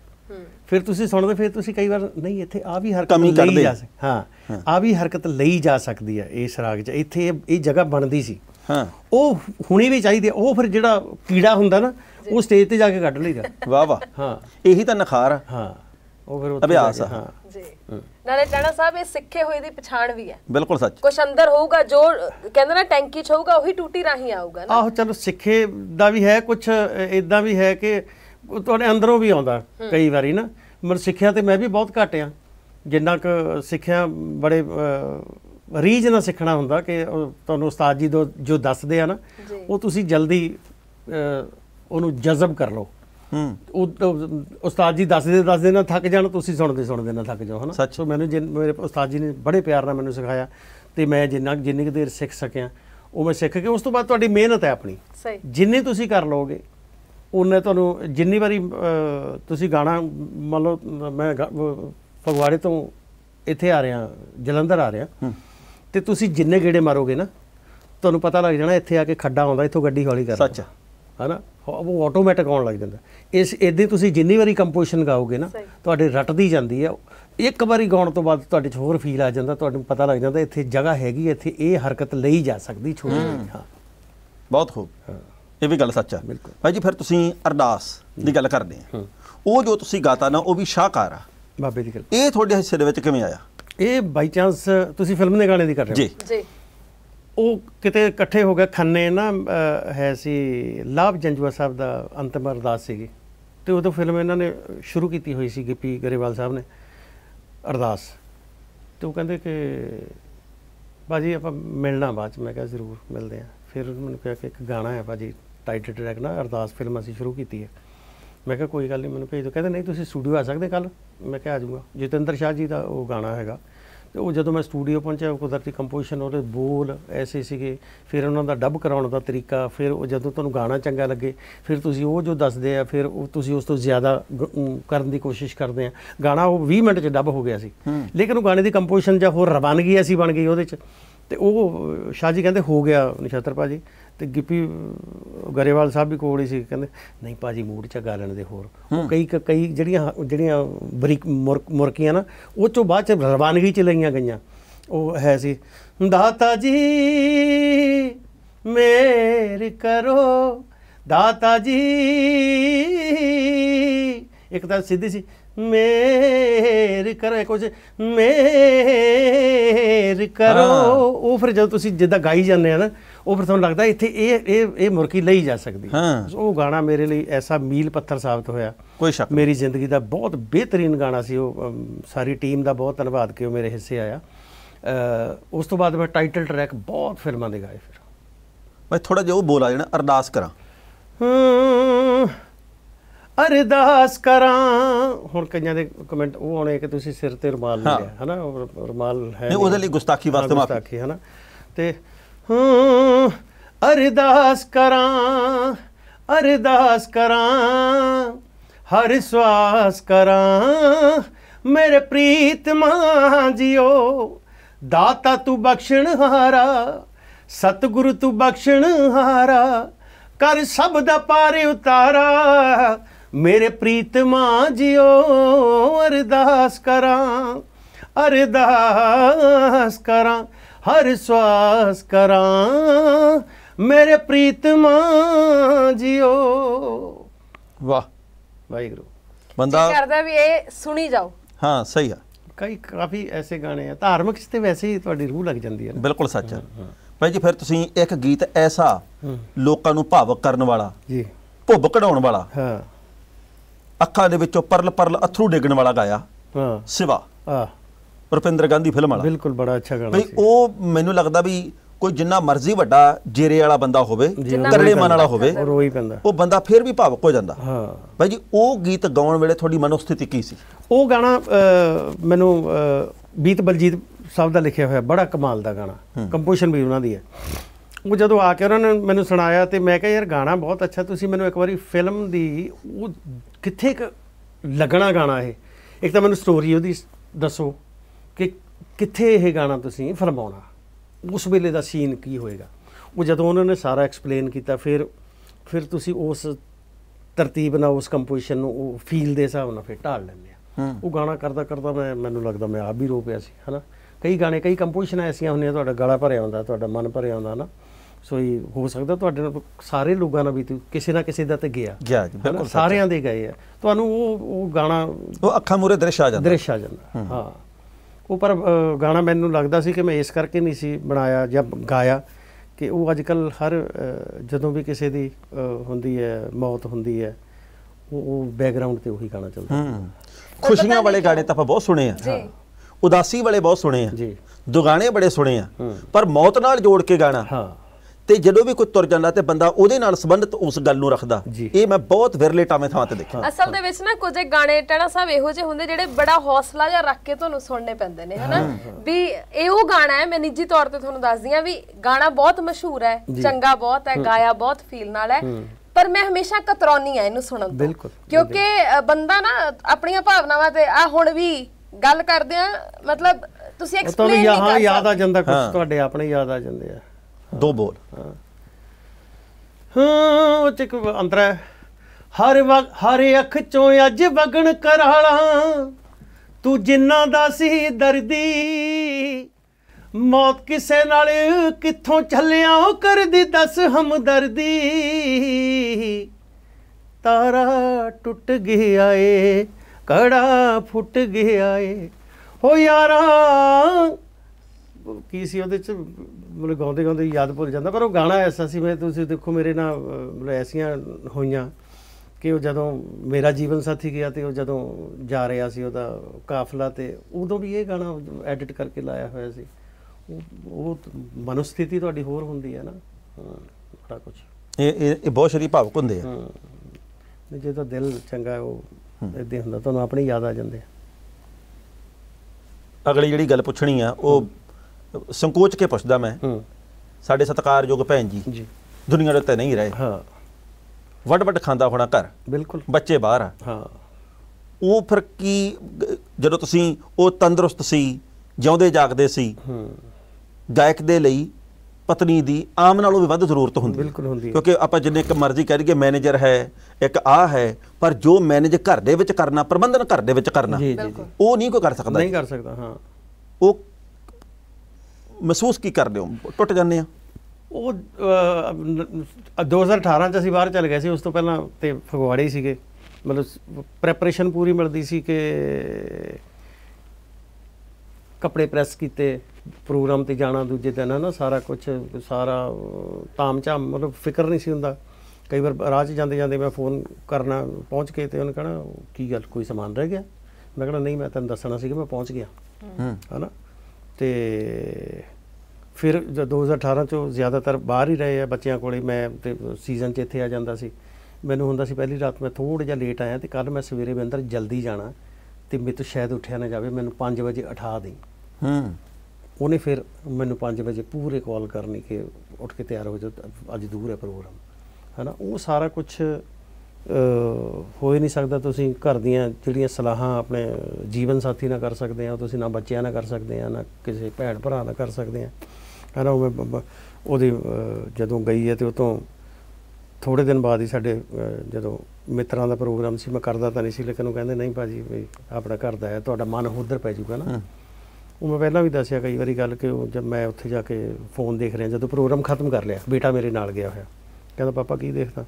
ਫਿਰ ਤੁਸੀਂ ਸੁਣਦੇ ਫਿਰ ਤੁਸੀਂ ਕਈ ਵਾਰ ਨਹੀਂ ਇੱਥੇ ਆ ਵੀ ਹਰਕਤ ਲਈ ਜਾ ਸਕਦੀ ਹਾਂ ਆ ਵੀ ਹਰਕਤ ਲਈ ਜਾ ਸਕਦੀ ਹੈ ਇਸ ਰਾਗ 'ਚ ਇੱਥੇ ਇਹ ਜਗ੍ਹਾ ਬਣਦੀ ਸੀ ਹਾਂ ਉਹ ਹੁਣੇ ਵੀ ਚਾਹੀਦੀ ਉਹ ਫਿਰ ਜਿਹੜਾ ਕੀੜਾ ਹੁੰਦਾ ਨਾ ਉਹ ਸਟੇਜ ਤੇ ਜਾ ਕੇ ਕੱਢ ਲਈਦਾ ਵਾਹ ਵਾਹ ਹਾਂ ਇਹੀ ਤਾਂ ਨਖਾਰ ਆ ਹਾਂ ਉਹ ਫਿਰ ਅਭਿਆਸ ਆ ਹਾਂ ਜੀ ਨਾਲੇ ਟਾਣਾ ਸਾਹਿਬ ਇਹ ਸਿੱਖੇ ਹੋਏ ਦੀ ਪਛਾਣ ਵੀ ਹੈ ਬਿਲਕੁਲ ਸੱਚ ਕੁਛ ਅੰਦਰ ਹੋਊਗਾ ਜੋ ਕਹਿੰਦੇ ਨਾ ਟੈਂਕੀ ਚ ਹੋਊਗਾ ਉਹੀ ਟੂਟੀ ਰਾਹੀਂ ਆਊਗਾ ਨਾ ਆਹ ਚਲੋ ਸਿੱਖੇ ਦਾ ਵੀ ਹੈ ਕੁਛ ਇਦਾਂ ਵੀ ਹੈ ਕਿ ਤੁਹਾਡੇ ਅੰਦਰੋਂ ਵੀ ਆਉਂਦਾ ਕਈ ਵਾਰੀ ਨਾ ਮਨ ਸਿੱਖਿਆ ਤੇ ਮੈਂ ਵੀ ਬਹੁਤ ਘਟ ਆ ਜਿੰਨਾ ਕ ਸਿੱਖਿਆ ਬੜੇ ਰੀਜ ਨਾਲ ਸਿੱਖਣਾ ਹੁੰਦਾ ਕਿ ਤੁਹਾਨੂੰ ਉਸਤਾਦ ਜੀ ਦੋ ਜੋ ਦੱਸਦੇ ਆ ਨਾ ਉਹ ਤੁਸੀਂ ਜਲਦੀ ਉਹਨੂੰ ਜਜ਼ਬ ਕਰ ਲਓ ਹੂੰ ਉਹ ਉਸਤਾਦ ਜੀ ਦੱਸਦੇ ਦੱਸਦੇ ਨਾ ਥੱਕ ਜਾਣਾ ਤੁਸੀਂ ਸੁਣਦੇ ਸੁਣਦੇ ਨਾ ਥੱਕ ਜਾਓ ਹਨਾ ਸੱਚੋ ਮੈਨੂੰ ਜਿੰਨ ਮੇਰੇ ਉਸਤਾਦ ਜੀ ਨੇ ਬੜੇ ਪਿਆਰ ਨਾਲ ਮੈਨੂੰ ਸਿਖਾਇਆ ਤੇ ਮੈਂ ਜਿੰਨਾ ਜਿੰਨੀ ਦੇਰ ਸਿੱਖ ਸਕਿਆ ਉਹ ਮੈਂ ਸਿੱਖ ਕੇ ਉਸ ਤੋਂ ਬਾਅਦ ਤੁਹਾਡੀ ਮਿਹਨਤ ਹੈ ਆਪਣੀ ਸਹੀ ਜਿੰਨੇ ਤੁਸੀਂ ਕਰ ਲਓਗੇ ਉਹਨੇ ਤੁਹਾਨੂੰ ਜਿੰਨੀ ਵਾਰੀ ਤੁਸੀਂ ਗਾਣਾ ਮੰਨ ਲਓ ਮੈਂ ਫਗਵਾੜੇ ਤੋਂ ਇੱਥੇ ਆ ਰਿਹਾ ਜਲੰਧਰ ਆ ਰਿਹਾ ਤੇ ਤੁਸੀਂ ਜਿੰਨੇ ਗੇੜੇ ਮਾਰੋਗੇ ਨਾ ਤੁਹਾਨੂੰ ਪਤਾ ਲੱਗ ਜਾਣਾ ਇੱਥੇ ਆ ਕੇ ਖੱਡਾ ਆਉਂਦਾ ਇੱਥੋਂ ਗੱਡੀ ਹੌਲੀ ਕਰ ਸੱਚ ਹਨਾ ਉਹ ਆਟੋਮੈਟਿਕ ਆਉਣ ਲੱਗ ਜਾਂਦਾ ਇਸ ਇਦਾਂ ਤੁਸੀਂ ਜਿੰਨੀ ਵਾਰੀ ਕੰਪੋਜੀਸ਼ਨ ਗਾਓਗੇ ਨਾ ਤੁਹਾਡੇ ਰਟਦੀ ਜਾਂਦੀ ਹੈ ਇੱਕ ਵਾਰੀ ਗਾਉਣ ਤੋਂ ਬਾਅਦ ਤੁਹਾਡੇ 'ਚ ਹੋਰ ਫੀਲ ਆ ਜਾਂਦਾ ਤੁਹਾਨੂੰ ਪਤਾ ਲੱਗ ਜਾਂਦਾ ਇੱਥੇ ਜਗ੍ਹਾ ਹੈਗੀ ਇੱਥੇ ਇਹ ਹਰਕਤ ਲਈ ਜਾ ਸਕਦੀ ਛੋਟੀ ਹਾਂ ਬਹੁਤ ਖੂਬ ਇਹ ਵੀ ਗੱਲ ਸੱਚ ਆ ਭਾਈ ਜੀ ਫਿਰ ਤੁਸੀਂ ਅਰਦਾਸ ਦੀ ਗੱਲ ਕਰਦੇ ਆ ਉਹ ਜੋ ਤੁਸੀਂ ਗਾਤਾ ਨਾ ਉਹ ਵੀ ਸ਼ਾਹਕਾਰ ਆ ਬਾਬੇ ਦੀ ਗੱਲ ਇਹ ਤੁਹਾਡੇ ਹਿੱਸੇ ਦੇ ਵਿੱਚ ਕਿਵੇਂ ਆਇਆ ਇਹ ਬਾਈ ਚਾਂਸ ਤੁਸੀਂ ਫਿਲਮ ਦੇ ਗਾਣੇ ਦੀ ਕਰ ਰਹੇ ਹੋ ਜੀ ਜੀ ਉਹ ਕਿਤੇ ਇਕੱਠੇ ਹੋ ਗਏ ਖੰਨੇ ਨਾ ਹੈ ਸੀ ਲਾਭ ਜੰਜਵਾ ਸਾਹਿਬ ਦਾ ਅੰਤਮ ਅਰਦਾਸ ਸੀਗੀ ਤੇ ਉਦੋਂ ਫਿਲਮ ਇਹਨਾਂ ਨੇ ਸ਼ੁਰੂ ਕੀਤੀ ਹੋਈ ਸੀ ਗਿੱਪੀ ਗਰੇਵਾਲ ਸਾਹਿਬ ਨੇ ਅਰਦਾਸ ਤੇ ਉਹ ਕਹਿੰਦੇ ਕਿ ਬਾਜੀ ਆਪਾਂ ਮਿਲਣਾ ਬਾਅਦ ਚ ਮੈਂ ਕਿਹਾ ਜ਼ਰੂਰ ਮਿਲਦੇ ਆ ਫਿਰ ਉਹਨਾਂ ਨੇ ਕਿਹਾ ਕਿ ਇੱਕ ਗਾਣਾ ਹੈ ਬਾਜੀ ਟਾਈਟਲ ਟਰੈਕ ਨਾਲ ਅਰਦਾਸ ਫਿਲਮ ਅਸੀਂ ਸ਼ੁਰੂ ਕੀਤੀ ਹੈ ਮੈਂ ਕਿਹਾ ਕੋਈ ਗੱਲ ਨਹੀਂ ਮੈਨੂੰ ਭੇਜ ਦਿਓ ਕਹਿੰਦੇ ਨਹੀਂ ਤੁਸੀਂ ਸਟੂਡੀਓ ਆ ਸਕਦੇ ਕੱਲ ਮੈਂ ਕਿਹਾ ਆ ਜਾਊਗਾ ਜਤਿੰਦਰ ਸ਼ਾਹ ਜੀ ਦਾ ਉਹ ਗਾਣਾ ਹੈਗਾ ਤੇ ਉਹ ਜਦੋਂ ਮੈਂ ਸਟੂਡੀਓ ਪਹੁੰਚਿਆ ਕੁਦਰਤੀ ਕੰਪੋਜੀਸ਼ਨ ਉਹਦੇ ਬੋਲ ਐਸੇ ਸੀਗੇ ਫਿਰ ਉਹਨਾਂ ਦਾ ਡੱਬ ਕਰਾਉਣ ਦਾ ਤਰੀਕਾ ਫਿਰ ਉਹ ਜਦੋਂ ਤੁਹਾਨੂੰ ਗਾਣਾ ਚੰਗਾ ਲੱਗੇ ਫਿਰ ਤੁਸੀਂ ਉਹ ਜੋ ਦੱਸਦੇ ਆ ਫਿਰ ਉਹ ਤੁਸੀਂ ਉਸ ਤੋਂ ਜ਼ਿਆਦਾ ਕਰਨ ਦੀ ਕੋਸ਼ਿਸ਼ ਕਰਦੇ ਆ ਗਾਣਾ ਉਹ 20 ਮਿੰਟ 'ਚ ਡੱਬ ਹੋ ਗਿਆ ਸੀ ਲੇਕਿਨ ਉਹ ਗਾਣੇ ਦੀ ਕੰਪੋਜੀਸ਼ਨ ਜਾਂ ਹੋਰ ਰਵਾਨਗੀ ਐਸੀ ਬਣ ਗਈ ਉਹਦੇ 'ਚ ਤੇ ਉਹ ਸ਼ਾਹ ਜੀ ਕਹਿੰਦੇ ਹੋ ਗਿਆ ਨਿਸ਼ਾਤਰ ਭਾਜੀ ਤੇ ਗਿੱਪੀ ਗਰੇਵਾਲ ਸਾਹਿਬ ਵੀ ਕੋਲ ਹੀ ਸੀ ਕਹਿੰਦੇ ਨਹੀਂ ਪਾਜੀ ਮੂਡ ਚ ਗਾ ਲੈਣ ਦੇ ਹੋਰ ਉਹ ਕਈ ਕਈ ਜਿਹੜੀਆਂ ਜਿਹੜੀਆਂ ਬਰੀਕ ਮੁਰਕੀਆਂ ਨਾ ਉਹ ਚੋਂ ਬਾਅਦ ਚ ਰਵਾਨਗੀ ਚ ਲਈਆਂ ਗਈਆਂ ਉਹ ਹੈ ਸੀ ਦਾਤਾ ਜੀ ਮੇਰ ਕਰੋ ਦਾਤਾ ਜੀ ਇੱਕ ਤਾਂ ਸਿੱਧੀ ਸੀ ਮੇਰ ਕਰੇ ਕੁਝ ਮੇਰ ਕਰੋ ਉਹ ਫਿਰ ਜਦੋਂ ਤੁਸੀਂ ਜਿੱਦਾਂ ਗਾਈ ਜਾਂਦੇ ਆ ਨਾ ਉਹ ਫਿਰ ਤੁਹਾਨੂੰ ਲੱਗਦਾ ਇੱਥੇ ਇਹ ਇਹ ਇਹ ਮੁਰਕੀ ਲਈ ਜਾ ਸਕਦੀ ਹਾਂ ਉਹ ਗਾਣਾ ਮੇਰੇ ਲਈ ਐਸਾ ਮੀਲ ਪੱਥਰ ਸਾਬਤ ਹੋਇਆ ਕੋਈ ਸ਼ੱਕ ਮੇਰੀ ਜ਼ਿੰਦਗੀ ਦਾ ਬਹੁਤ ਬਿਹਤਰੀਨ ਗਾਣਾ ਸੀ ਉਹ ਸਾਰੀ ਟੀਮ ਦਾ ਬਹੁਤ ਧੰਨਵਾਦ ਕਿ ਉਹ ਮੇਰੇ ਹਿੱਸੇ ਆਇਆ ਉਸ ਤੋਂ ਬਾਅਦ ਮੈਂ ਟਾਈਟਲ ਟਰੈਕ ਬਹੁਤ ਫਿਲਮਾਂ ਦੇ ਗਾਏ ਫਿਰ ਮੈਂ ਥੋੜਾ ਜਿਹਾ ਉਹ ਬੋਲਾ ਜਣਾ ਅਰਦਾਸ ਕਰਾਂ ਅਰਦਾਸ ਕਰਾਂ ਹੁਣ ਕਈਆਂ ਦੇ ਕਮੈਂਟ ਉਹ ਆਉਣੇ ਕਿ ਤੁਸੀਂ ਸਿਰ ਤੇ ਰੁਮਾਲ ਲਿਆ ਹਨਾ ਰੁਮਾਲ ਹੈ ਨਹੀਂ ਉਹਦੇ ਲਈ ਗੁਸਤਾਖੀ ਵਾਸਤੇ ਮਾਫੀ ਗੁਸਤਾਖੀ ਹਨਾ ਤੇ ਹੂੰ ਅਰਦਾਸ ਕਰਾਂ ਅਰਦਾਸ ਕਰਾਂ ਹਰ ਸਵਾਸ ਕਰਾਂ ਮੇਰੇ ਪ੍ਰੀਤ ਮਾਂ ਜਿਓ ਦਾਤਾ ਤੂੰ ਬਖਸ਼ਣ ਹਾਰਾ ਸਤਿਗੁਰੂ ਤੂੰ ਬਖਸ਼ਣ ਹਾਰਾ ਕਰ ਸਭ ਦਾ ਪਾਰ ਉਤਾਰਾ ਮੇਰੇ ਪ੍ਰੀਤ ਮਾਂ ਜਿਓ ਅਰਦਾਸ ਕਰਾਂ ਅਰਦਾਸ ਕਰਾਂ ਹਰ ਸਵਾਸ ਕਰਾਂ ਮੇਰੇ ਪ੍ਰੀਤਮਾ ਜਿਓ ਵਾਹ ਵਾਹਿਗੁਰੂ ਬੰਦਾ ਕਰਦਾ ਵੀ ਇਹ ਸੁਣੀ ਜਾਓ ਹਾਂ ਸਹੀ ਆ ਕਈ ਕਾਫੀ ਐਸੇ ਗਾਣੇ ਆ ਧਾਰਮਿਕ ਚ ਤੇ ਵੈਸੇ ਹੀ ਤੁਹਾਡੀ ਰੂਹ ਲੱਗ ਜਾਂਦੀ ਹੈ ਬਿਲਕੁਲ ਸੱਚ ਹੈ ਭਾਈ ਜੀ ਫਿਰ ਤੁਸੀਂ ਇੱਕ ਗੀਤ ਐਸਾ ਲੋਕਾਂ ਨੂੰ ਭਾਵਕ ਕਰਨ ਵਾਲਾ ਜੀ ਭੁੱਬ ਕਢਾਉਣ ਵਾਲਾ ਹਾਂ ਅੱਖਾਂ ਦੇ ਵਿੱਚੋਂ ਪਰਲ ਪਰਲ ਅਥਰੂ ਡੇਗਣ ਵਾਲਾ ਗਾਇਆ ਹਾਂ ਸਿਵਾ ਹਾਂ ਰੁਪਿੰਦਰ ਗਾਂਧੀ ਫਿਲਮ ਵਾਲਾ ਬਿਲਕੁਲ ਬੜਾ ਅੱਛਾ ਗਾਣਾ ਸੀ ਉਹ ਮੈਨੂੰ ਲੱਗਦਾ ਵੀ ਕੋਈ ਜਿੰਨਾ ਮਰਜ਼ੀ ਵੱਡਾ ਜੇਰੇ ਵਾਲਾ ਬੰਦਾ ਹੋਵੇ ਕਰੜੇ ਮਨ ਵਾਲਾ ਹੋਵੇ ਉਹ ਰੋਈ ਪੈਂਦਾ ਉਹ ਬੰਦਾ ਫਿਰ ਵੀ ਭਾਵਕ ਹੋ ਜਾਂਦਾ ਹਾਂ ਭਾਈ ਜੀ ਉਹ ਗੀਤ ਗਾਉਣ ਵੇਲੇ ਤੁਹਾਡੀ ਮਨੋਸਥਿਤੀ ਕੀ ਸੀ ਉਹ ਗਾਣਾ ਮੈਨੂੰ ਬੀਤ ਬਲਜੀਤ ਸਾਹਿਬ ਦਾ ਲਿਖਿਆ ਹੋਇਆ ਬੜਾ ਕਮਾਲ ਦਾ ਗਾਣਾ ਕੰਪੋਜੀਸ਼ਨ ਵੀ ਉਹਨਾਂ ਦੀ ਹੈ ਉਹ ਜਦੋਂ ਆ ਕੇ ਉਹਨਾਂ ਨੇ ਮੈਨੂੰ ਸੁਣਾਇਆ ਤੇ ਮੈਂ ਕਿਹਾ ਯਾਰ ਗਾਣਾ ਬਹੁਤ ਅੱਛਾ ਤੁਸੀਂ ਮੈਨੂੰ ਇੱਕ ਵਾਰੀ ਫਿਲਮ ਦੀ ਉਹ ਕਿੱਥੇ ਲੱਗਣਾ ਗਾਣਾ ਇਹ ਇੱਕ ਤਾਂ ਮੈਨੂੰ ਸਟੋਰੀ ਉਹਦੀ ਦੱਸੋ ਕਿੱਥੇ ਇਹ ਗਾਣਾ ਤੁਸੀਂ ਫਰਮਾਉਣਾ ਉਸ ਵੇਲੇ ਦਾ ਸੀਨ ਕੀ ਹੋਏਗਾ ਉਹ ਜਦੋਂ ਉਹਨਾਂ ਨੇ ਸਾਰਾ ਐਕਸਪਲੇਨ ਕੀਤਾ ਫਿਰ ਫਿਰ ਤੁਸੀਂ ਉਸ ਤਰਤੀਬ ਨਾਲ ਉਸ ਕੰਪੋਜੀਸ਼ਨ ਨੂੰ ਉਹ ਫੀਲ ਦੇ ਹਿਸਾਬ ਨਾਲ ਫਿਰ ਢਾਲ ਲੈਂਦੇ ਆ ਉਹ ਗਾਣਾ ਕਰਦਾ ਕਰਦਾ ਮੈਂ ਮੈਨੂੰ ਲੱਗਦਾ ਮੈਂ ਆਪ ਵੀ ਰੋ ਪਿਆ ਸੀ ਹਨਾ ਕਈ ਗਾਣੇ ਕਈ ਕੰਪੋਜੀਸ਼ਨ ਐਸੀਆਂ ਹੁੰਦੀਆਂ ਤੁਹਾਡਾ ਗਲਾ ਭਰਿਆ ਹੁੰਦਾ ਤੁਹਾਡਾ ਮਨ ਭਰਿਆ ਹੁੰਦਾ ਹਨਾ ਸੋ ਇਹ ਹੋ ਸਕਦਾ ਤੁਹਾਡੇ ਨਾਲ ਸਾਰੇ ਲੋਕਾਂ ਨਾਲ ਵੀ ਕਿਸੇ ਨਾ ਕਿਸੇ ਦਾ ਤੇ ਗਿਆ ਗਿਆ ਬਿਲਕੁਲ ਸਾਰਿਆਂ ਦੇ ਗਏ ਆ ਤੁਹਾਨੂੰ ਉਹ ਉਹ ਗਾਣਾ ਉਹ ਅੱਖਾਂ ਮੂਰੇ ਦ੍ਰਿਸ਼ ਆ ਜਾਂਦਾ ਦ੍ਰਿਸ਼ ਆ ਜਾਂਦਾ ਹਾਂ ਉਹ ਪਰ ਗਾਣਾ ਮੈਨੂੰ ਲੱਗਦਾ ਸੀ ਕਿ ਮੈਂ ਇਸ ਕਰਕੇ ਨਹੀਂ ਸੀ ਬਣਾਇਆ ਜਾਂ ਗਾਇਆ ਕਿ ਉਹ ਅੱਜ ਕੱਲ ਹਰ ਜਦੋਂ ਵੀ ਕਿਸੇ ਦੀ ਹੁੰਦੀ ਹੈ ਮੌਤ ਹੁੰਦੀ ਹੈ ਉਹ ਬੈਕਗ੍ਰਾਉਂਡ ਤੇ ਉਹੀ ਗਾਣਾ ਚੱਲਦਾ ਹੂੰ ਖੁਸ਼ੀਆਂ ਵਾਲੇ ਗਾਣੇ ਤਾਂ ਆਪਾਂ ਬਹੁਤ ਸੁਣੇ ਆ ਜੀ ਉਦਾਸੀ ਵਾਲੇ ਬਹੁਤ ਸੁਣੇ ਆ ਜੀ ਦੁਗਾਣੇ ਬੜੇ ਸੁਣੇ ਆ ਪਰ ਮੌਤ ਨਾਲ ਜੋੜ ਕੇ ਗਾਣਾ ਹਾਂ ਤੇ ਜਦੋਂ ਵੀ ਕੋਈ ਤੁਰ ਜਾਂਦਾ ਤੇ ਬੰਦਾ ਉਹਦੇ ਨਾਲ ਸੰਬੰਧਿਤ ਉਸ ਗੱਲ ਨੂੰ ਰੱਖਦਾ ਇਹ ਮੈਂ ਬਹੁਤ ਵਿਰਲੇ ਟਾਵੇਂ ਥਾਂ ਤੇ ਦੇਖਿਆ ਅਸਲ ਦੇ ਵਿੱਚ ਨਾ ਕੁਝ ਗਾਣੇ ਟਣਾ ਸਾਹਿਬ ਇਹੋ ਜਿਹੇ ਹੁੰਦੇ ਜਿਹੜੇ ਬੜਾ ਹੌਸਲਾ ਜਿਹਾ ਰੱਖ ਕੇ ਤੁਹਾਨੂੰ ਸੁਣਨੇ ਪੈਂਦੇ ਨੇ ਹਨਾ ਵੀ ਇਹ ਉਹ ਗਾਣਾ ਹੈ ਮੈਂ ਨਿੱਜੀ ਤੌਰ ਤੇ ਤੁਹਾਨੂੰ ਦੱਸਦੀ ਆ ਵੀ ਗਾਣਾ ਬਹੁਤ ਮਸ਼ਹੂਰ ਹੈ ਚੰਗਾ ਬਹੁਤ ਹੈ ਗਾਇਆ ਬਹੁਤ ਫੀਲ ਨਾਲ ਹੈ ਪਰ ਮੈਂ ਹਮੇਸ਼ਾ ਕਤਰੌਨੀ ਆ ਇਹਨੂੰ ਸੁਣਨ ਤੋਂ ਕਿਉਂਕਿ ਬੰਦਾ ਨਾ ਆਪਣੀਆਂ ਭਾਵਨਾਵਾਂ ਤੇ ਆ ਹੁਣ ਵੀ ਗੱਲ ਕਰਦੇ ਆ ਮਤਲਬ ਤੁਸੀਂ ਐਕਸਪਲੇਨ ਨਹੀਂ ਕਰ ਸਕਦੇ ਤੁਹਾਨੂੰ ਯਾਦ ਆ ਜਾਂਦਾ ਕੁਝ ਤੁਹਾਡੇ ਆਪਣੇ ਯਾਦ ਆ ਜਾਂਦੇ ਆ ਦੋ ਬੋਲ ਹਾਂ ਉਹ ਚ ਇੱਕ ਅੰਦਰ ਹੈ ਹਰ ਵਕ ਹਰ ਅੱਖ ਚੋਂ ਅੱਜ ਵਗਣ ਕਰਾਲਾ ਤੂੰ ਜਿੰਨਾ ਦਾ ਸੀ ਦਰਦੀ ਮੌਤ ਕਿਸੇ ਨਾਲ ਕਿੱਥੋਂ ਚੱਲਿਆ ਉਹ ਕਰਦੀ ਦੱਸ ਹਮਦਰਦੀ ਤਾਰਾ ਟੁੱਟ ਗਿਆ ਏ ਕੜਾ ਫੁੱਟ ਗਿਆ ਏ ਹੋ ਯਾਰਾ ਕੀ ਸੀ ਉਹਦੇ ਚ ਮਤਲਬ ਗਾਉਂਦੇ ਗਾਉਂਦੇ ਯਾਦ ਭੁੱਲ ਜਾਂਦਾ ਪਰ ਉਹ ਗਾਣਾ ਐਸਾ ਸੀ ਮੈਂ ਤੁਸੀਂ ਦੇਖੋ ਮੇਰੇ ਨਾਲ ਮਤਲਬ ਐਸੀਆਂ ਹੋਈਆਂ ਕਿ ਉਹ ਜਦੋਂ ਮੇਰਾ ਜੀਵਨ ਸਾਥੀ ਗਿਆ ਤੇ ਉਹ ਜਦੋਂ ਜਾ ਰਿਹਾ ਸੀ ਉਹਦਾ ਕਾਫਲਾ ਤੇ ਉਦੋਂ ਵੀ ਇਹ ਗਾਣਾ ਐਡਿਟ ਕਰਕੇ ਲਾਇਆ ਹੋਇਆ ਸੀ ਉਹ ਮਨੋਸਥਿਤੀ ਤੁਹਾਡੀ ਹੋਰ ਹੁੰਦੀ ਹੈ ਨਾ ਬੜਾ ਕੁਝ ਇਹ ਇਹ ਬਹੁਤ ਸ਼ਰੀ ਭਾਵਕ ਹੁੰਦੇ ਆ ਹਾਂ ਜੇ ਤਾਂ ਦਿਲ ਚੰਗਾ ਉਹ ਇਦਾਂ ਹੁੰਦਾ ਤੁਹਾਨੂੰ ਆਪਣੀ ਯਾਦ ਆ ਜਾਂਦੇ ਅਗਲੀ ਜਿਹੜੀ ਗੱਲ ਪੁੱਛਣੀ ਆ ਉਹ ਸੰਕੋਚ ਕੇ ਪੁੱਛਦਾ ਮੈਂ ਸਾਡੇ ਸਤਿਕਾਰਯੋਗ ਭੈਣ ਜੀ ਜੀ ਦੁਨੀਆ ਦੇ ਉੱਤੇ ਨਹੀਂ ਰਹੇ ਹਾਂ ਵੱਡ ਵੱਡ ਖਾਂਦਾ ਹੋਣਾ ਘਰ ਬਿਲਕੁਲ ਬੱਚੇ ਬਾਹਰ ਹਾਂ ਉਹ ਫਿਰ ਕੀ ਜਦੋਂ ਤੁਸੀਂ ਉਹ ਤੰਦਰੁਸਤ ਸੀ ਜਿਉਂਦੇ ਜਾਗਦੇ ਸੀ ਹੂੰ ਗਾਇਕ ਦੇ ਲਈ ਪਤਨੀ ਦੀ ਆਮ ਨਾਲੋਂ ਵੀ ਵੱਧ ਜ਼ਰੂਰਤ ਹੁੰਦੀ ਬਿਲਕੁਲ ਹੁੰਦੀ ਕਿਉਂਕਿ ਆਪਾਂ ਜਿੰਨੇ ਇੱਕ ਮਰਜ਼ੀ ਕਹਿ ਲਈਏ ਮੈਨੇਜਰ ਹੈ ਇੱਕ ਆ ਹੈ ਪਰ ਜੋ ਮੈਨੇਜ ਘਰ ਦੇ ਵਿੱਚ ਕਰਨਾ ਪ੍ਰਬੰਧਨ ਘਰ ਦੇ ਵਿੱਚ ਕਰਨਾ ਉਹ ਨਹੀਂ ਕੋਈ ਕਰ ਸਕਦਾ ਨਹੀਂ ਕਰ ਸਕਦਾ ਹਾਂ ਉਹ ਮਹਿਸੂਸ ਕੀ ਕਰਦੇ ਹੋ ਟੁੱਟ ਜਾਂਦੇ ਆ ਉਹ 2018 ਚ ਅਸੀਂ ਬਾਹਰ ਚਲੇ ਗਏ ਸੀ ਉਸ ਤੋਂ ਪਹਿਲਾਂ ਤੇ ਫਗਵਾੜੇ ਸੀਗੇ ਮਤਲਬ ਪ੍ਰੈਪਰੇਸ਼ਨ ਪੂਰੀ ਮਿਲਦੀ ਸੀ ਕਿ ਕੱਪੜੇ ਪ੍ਰੈਸ ਕੀਤੇ ਪ੍ਰੋਗਰਾਮ ਤੇ ਜਾਣਾ ਦੂਜੇ ਦਿਨ ਹੈ ਨਾ ਸਾਰਾ ਕੁਝ ਸਾਰਾ ਤਾਮਝਾਮ ਮਤਲਬ ਫਿਕਰ ਨਹੀਂ ਸੀ ਹੁੰਦਾ ਕਈ ਵਾਰ ਰਾਜ 'ਚ ਜਾਂਦੇ ਜਾਂਦੇ ਮੈਂ ਫੋਨ ਕਰਨਾ ਪਹੁੰਚ ਕੇ ਤੇ ਉਹਨੇ ਕਹਣਾ ਕੀ ਗੱਲ ਕੋਈ ਸਮਾਨ ਰਹਿ ਗਿਆ ਮੈਂ ਕਹਣਾ ਨਹੀਂ ਮੈਂ ਤੁਹਾਨੂੰ ਦੱਸਣਾ ਸੀ ਕਿ ਮੈਂ ਪਹੁੰਚ ਗਿਆ ਹਾਂ ਹਨਾ ਤੇ ਫਿਰ 2018 ਤੋਂ ਜ਼ਿਆਦਾਤਰ ਬਾਹਰ ਹੀ ਰਹੇ ਆ ਬੱਚਿਆਂ ਕੋਲੇ ਮੈਂ ਤੇ ਸੀਜ਼ਨ 'ਚ ਇੱਥੇ ਆ ਜਾਂਦਾ ਸੀ ਮੈਨੂੰ ਹੁੰਦਾ ਸੀ ਪਹਿਲੀ ਰਾਤ ਮੈਂ ਥੋੜਾ ਜਿਹਾ ਲੇਟ ਆਇਆ ਤੇ ਕੱਲ ਮੈਂ ਸਵੇਰੇ ਬੰਦਰ ਜਲਦੀ ਜਾਣਾ ਤੇ ਮੇਰੇ ਤੋਂ ਸ਼ਾਇਦ ਉੱਠਿਆ ਨਾ ਜਾਵੇ ਮੈਨੂੰ 5 ਵਜੇ ਉਠਾ ਦੇ ਹੂੰ ਉਹਨੇ ਫਿਰ ਮੈਨੂੰ 5 ਵਜੇ ਪੂਰੇ ਕਾਲ ਕਰਨੀ ਕਿ ਉੱਠ ਕੇ ਤਿਆਰ ਹੋ ਜਾ ਅੱਜ ਦੂਰ ਹੈ ਪ੍ਰੋਗਰਾਮ ਹੈਨਾ ਉਹ ਸਾਰਾ ਕੁਝ ਹੋ ਹੀ ਨਹੀਂ ਸਕਦਾ ਤੁਸੀਂ ਘਰ ਦੀਆਂ ਜਿਹੜੀਆਂ ਸਲਾਹਾਂ ਆਪਣੇ ਜੀਵਨ ਸਾਥੀ ਨਾਲ ਕਰ ਸਕਦੇ ਆ ਤੁਸੀਂ ਨਾ ਬੱਚਿਆਂ ਨਾਲ ਕਰ ਸਕਦੇ ਆ ਨਾ ਕਿਸੇ ਭੈਣ ਭਰਾ ਨਾਲ ਕਰ ਸਕਦੇ ਆ ਹਨਾ ਉਹ ਉਹਦੀ ਜਦੋਂ ਗਈ ਹੈ ਤੇ ਉਤੋਂ ਥੋੜੇ ਦਿਨ ਬਾਅਦ ਹੀ ਸਾਡੇ ਜਦੋਂ ਮਿੱਤਰਾਂ ਦਾ ਪ੍ਰੋਗਰਾਮ ਸੀ ਮੈਂ ਕਰਦਾ ਤਾਂ ਨਹੀਂ ਸੀ ਲੇਕਿਨ ਉਹ ਕਹਿੰਦੇ ਨਹੀਂ ਭਾਜੀ ਵੀ ਆਪਣਾ ਕਰਦਾ ਹੈ ਤੁਹਾਡਾ ਮਨ ਉਧਰ ਪੈ ਜਾਊਗਾ ਨਾ ਉਹ ਮੈਂ ਪਹਿਲਾਂ ਵੀ ਦੱਸਿਆ ਕਈ ਵਾਰੀ ਗੱਲ ਕਿ ਉਹ ਜਦ ਮੈਂ ਉੱਥੇ ਜਾ ਕੇ ਫੋਨ ਦੇਖ ਰਿਹਾ ਜਦੋਂ ਪ੍ਰੋਗਰਾਮ ਖਤਮ ਕਰ ਲਿਆ ਬੇਟਾ ਮੇਰੇ ਨਾਲ ਗਿਆ ਹੋਇਆ ਕਹਿੰਦਾ ਪਾਪਾ ਕੀ ਦੇਖਦਾ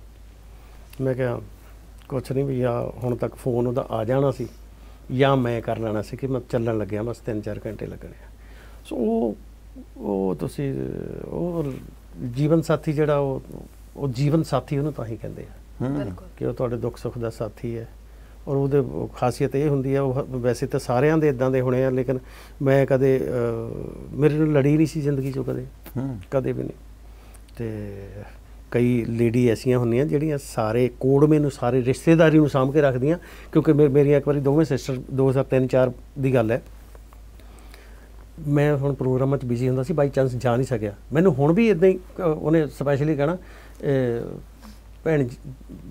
ਮੈਂ ਕਿਹਾ ਕੁਛ ਨਹੀਂ ਵੀ ਆ ਹੁਣ ਤੱਕ ਫੋਨ ਉਹਦਾ ਆ ਜਾਣਾ ਸੀ ਜਾਂ ਮੈਂ ਕਰ ਲੈਣਾ ਸੀ ਕਿ ਮੈਂ ਚੱਲਣ ਲੱਗਿਆ ਬਸ 3-4 ਘੰਟੇ ਲੱਗਣੇ ਆ ਸੋ ਉਹ ਉਹ ਤੁਸੀਂ ਉਹ ਜੀਵਨ ਸਾਥੀ ਜਿਹੜਾ ਉਹ ਉਹ ਜੀਵਨ ਸਾਥੀ ਉਹਨੂੰ ਤਾਂ ਹੀ ਕਹਿੰਦੇ ਆ ਬਿਲਕੁਲ ਕਿ ਉਹ ਤੁਹਾਡੇ ਦੁੱਖ ਸੁੱਖ ਦਾ ਸਾਥੀ ਹੈ ਔਰ ਉਹਦੇ ਖਾਸੀਅਤ ਇਹ ਹੁੰਦੀ ਹੈ ਉਹ ਵੈਸੇ ਤਾਂ ਸਾਰਿਆਂ ਦੇ ਇਦਾਂ ਦੇ ਹੋਣੇ ਆ ਲੇਕਿਨ ਮੈਂ ਕਦੇ ਮੇਰੇ ਨਾਲ ਲੜੀ ਨਹੀਂ ਸੀ ਜ਼ਿੰਦਗੀ 'ਚ ਕਦੇ ਕਦੇ ਵੀ ਨਹੀਂ ਤੇ ਕਈ ਲੇਡੀ ਐਸੀਆਂ ਹੁੰਦੀਆਂ ਜਿਹੜੀਆਂ ਸਾਰੇ ਕੋੜਵੇਂ ਨੂੰ ਸਾਰੇ ਰਿਸ਼ਤੇਦਾਰੀ ਨੂੰ ਸਾਹਮਣੇ ਰੱਖਦੀਆਂ ਕਿਉਂਕਿ ਮੇਰੀ ਇੱਕ ਵਾਰੀ ਦੋਵੇਂ ਸਿਸਟਰ 2003 4 ਦੀ ਗੱਲ ਹੈ ਮੈਂ ਹੁਣ ਪ੍ਰੋਗਰਾਮਾਂ 'ਚ ਬਿਜ਼ੀ ਹੁੰਦਾ ਸੀ ਬਾਈ ਚਾਂਸ ਜਾ ਨਹੀਂ ਸਕਿਆ ਮੈਨੂੰ ਹੁਣ ਵੀ ਇਦਾਂ ਹੀ ਉਹਨੇ ਸਪੈਸ਼ਲੀ ਕਹਿਣਾ ਭੈਣ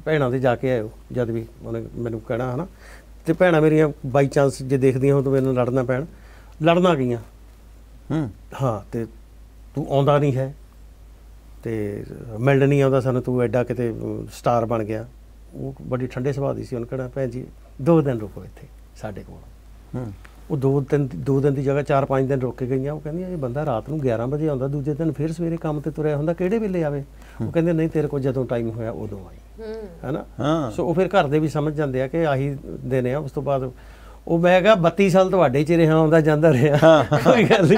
ਭੈਣਾਂ ਦੇ ਜਾ ਕੇ ਆਇਓ ਜਦ ਵੀ ਉਹਨੇ ਮੈਨੂੰ ਕਹਿਣਾ ਹਨਾ ਤੇ ਭੈਣਾਂ ਮੇਰੀਆਂ ਬਾਈ ਚਾਂਸ ਜੇ ਦੇਖਦੀਆਂ ਹੋ ਤਾਂ ਮੈਨੂੰ ਲੜਨਾ ਪੈਣ ਲੜਨਾ ਗਈਆਂ ਹਾਂ ਤੇ ਤੂੰ ਆਉਂਦਾ ਨਹੀਂ ਹੈ ਤੇ ਮਿਲਣ ਨਹੀਂ ਆਉਂਦਾ ਸਾਨੂੰ ਤੂੰ ਐਡਾ ਕਿਤੇ ਸਟਾਰ ਬਣ ਗਿਆ ਉਹ ਬੜੀ ਠੰਡੇ ਸੁਭਾਅ ਦੀ ਸੀ ਉਹਨਾਂ ਕਹਿੰਦਾ ਭੈਣ ਜੀ ਦੋ ਦਿਨ ਰੁਕੋ ਇੱਥੇ ਸਾਡੇ ਕੋਲ ਹੂੰ ਉਹ ਦੋ ਤਿੰਨ ਦੋ ਦਿਨ ਦੀ ਜਗ੍ਹਾ ਚਾਰ ਪੰਜ ਦਿਨ ਰੁਕ ਕੇ ਗਈਆਂ ਉਹ ਕਹਿੰਦੀਆਂ ਇਹ ਬੰਦਾ ਰਾਤ ਨੂੰ 11 ਵਜੇ ਆਉਂਦਾ ਦੂਜੇ ਦਿਨ ਫਿਰ ਸਵੇਰੇ ਕੰਮ ਤੇ ਤੁਰਿਆ ਹੁੰਦਾ ਕਿਹੜੇ ਵੇਲੇ ਆਵੇ ਉਹ ਕਹਿੰਦੇ ਨਹੀਂ ਤੇਰੇ ਕੋਲ ਜਦੋਂ ਟਾਈਮ ਹੋਇਆ ਉਦੋਂ ਆਈ ਹੈਨਾ ਸੋ ਉਹ ਫਿਰ ਘਰ ਦੇ ਵੀ ਸਮਝ ਜਾਂਦੇ ਆ ਕਿ ਆਹੀ ਦਿਨ ਆ ਉਸ ਤੋਂ ਬਾਅਦ ਉਹ ਮੈਂ ਕਿਹਾ 32 ਸਾਲ ਤੁਹਾਡੇ ਚ ਰਿਹਾ ਆਉਂਦਾ ਜਾਂਦਾ ਰਿਹਾ ਕੋਈ ਗੱਲ ਨਹੀਂ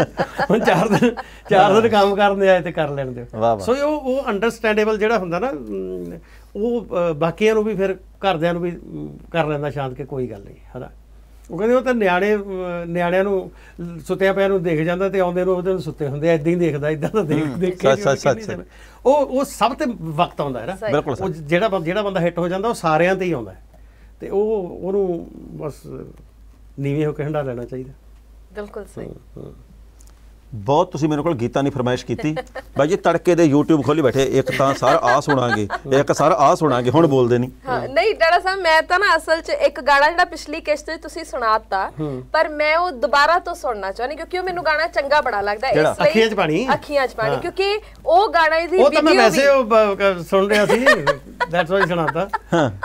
ਹੁਣ ਚਾਰ ਦਿਨ ਚਾਰ ਦਿਨ ਕੰਮ ਕਰਨ ਦੇ ਆਏ ਤੇ ਕਰ ਲੈਣ ਦੇ ਸੋ ਉਹ ਉਹ ਅੰਡਰਸਟੈਂਡੇਬਲ ਜਿਹੜਾ ਹੁੰਦਾ ਨਾ ਉਹ ਬਾਕੀਆਂ ਨੂੰ ਵੀ ਫਿਰ ਘਰਦਿਆਂ ਨੂੰ ਵੀ ਕਰ ਲੈਂਦਾ ਸ਼ਾਂਤ ਕੇ ਕੋਈ ਗੱਲ ਨਹੀਂ ਹਾਂ ਉਹ ਕਹਿੰਦੇ ਉਹ ਤਾਂ ਨਿਆਣੇ ਨਿਆਣਿਆਂ ਨੂੰ ਸੁੱਤਿਆਂ ਪਿਆਂ ਨੂੰ ਦੇਖ ਜਾਂਦਾ ਤੇ ਆਉਂਦੇ ਨੂੰ ਉਹਦੇ ਨੂੰ ਸੁੱਤੇ ਹੁੰਦੇ ਐਦਾਂ ਹੀ ਦੇਖਦਾ ਇਦਾਂ ਤਾਂ ਦੇਖ ਦੇਖ ਕੇ ਸੱਚ ਸੱਚ ਉਹ ਉਹ ਸਭ ਤੇ ਵਕਤ ਆਉਂਦਾ ਹੈ ਨਾ ਉਹ ਜਿਹੜਾ ਜਿਹੜਾ ਬੰਦਾ ਹਿੱਟ ਹੋ ਜਾਂਦਾ ਉਹ ਸਾਰਿਆਂ ਤੇ ਹੀ ਆਉਂਦਾ ਤੇ ਉਹ ਉਹਨੂੰ ਬਸ ਨੀਵੇਂ ਹੋ ਕੇ ਹੰਡਾ ਲੈਣਾ ਚਾਹੀਦਾ ਬਿਲਕੁਲ ਸਹੀ ਬਹੁਤ ਤੁਸੀਂ ਮੇਰੇ ਕੋਲ ਗੀਤਾਂ ਦੀ ਫਰਮਾਇਸ਼ ਕੀਤੀ ਬਾਈ ਜੀ ਤੜਕੇ ਦੇ YouTube ਖੋਲੀ ਬੈਠੇ ਇੱਕ ਤਾਂ ਸਰ ਆ ਸੁਣਾਗੇ ਇੱਕ ਸਰ ਆ ਸੁਣਾਗੇ ਹੁਣ ਬੋਲਦੇ ਨਹੀਂ ਹਾਂ ਨਹੀਂ ਡਾੜਾ ਸਾਹਿਬ ਮੈਂ ਤਾਂ ਨਾ ਅਸਲ 'ਚ ਇੱਕ ਗਾਣਾ ਜਿਹੜਾ ਪਿਛਲੀ ਕਿਸ਼ਤ 'ਚ ਤੁਸੀਂ ਸੁਣਾਤਾ ਪਰ ਮੈਂ ਉਹ ਦੁਬਾਰਾ ਤੋਂ ਸੁਣਨਾ ਚਾਹੁੰਦੀ ਕਿਉਂਕਿ ਉਹ ਮੈਨੂੰ ਗਾਣਾ ਚੰਗਾ ਬੜਾ ਲੱਗਦਾ ਇਸ ਲਈ ਅੱਖੀਆਂ 'ਚ ਪਾਣੀ ਅੱਖੀਆਂ 'ਚ ਪਾਣੀ ਕਿਉਂਕਿ ਉਹ ਗਾਣਾ ਇਹਦੀ ਉਹ ਤਾਂ ਮੈਂ ਵੈਸੇ ਉਹ ਸੁਣ ਰਿਹਾ ਸੀ ਦੈਟਸ ਵਾਈ ਸੁਣਾਤਾ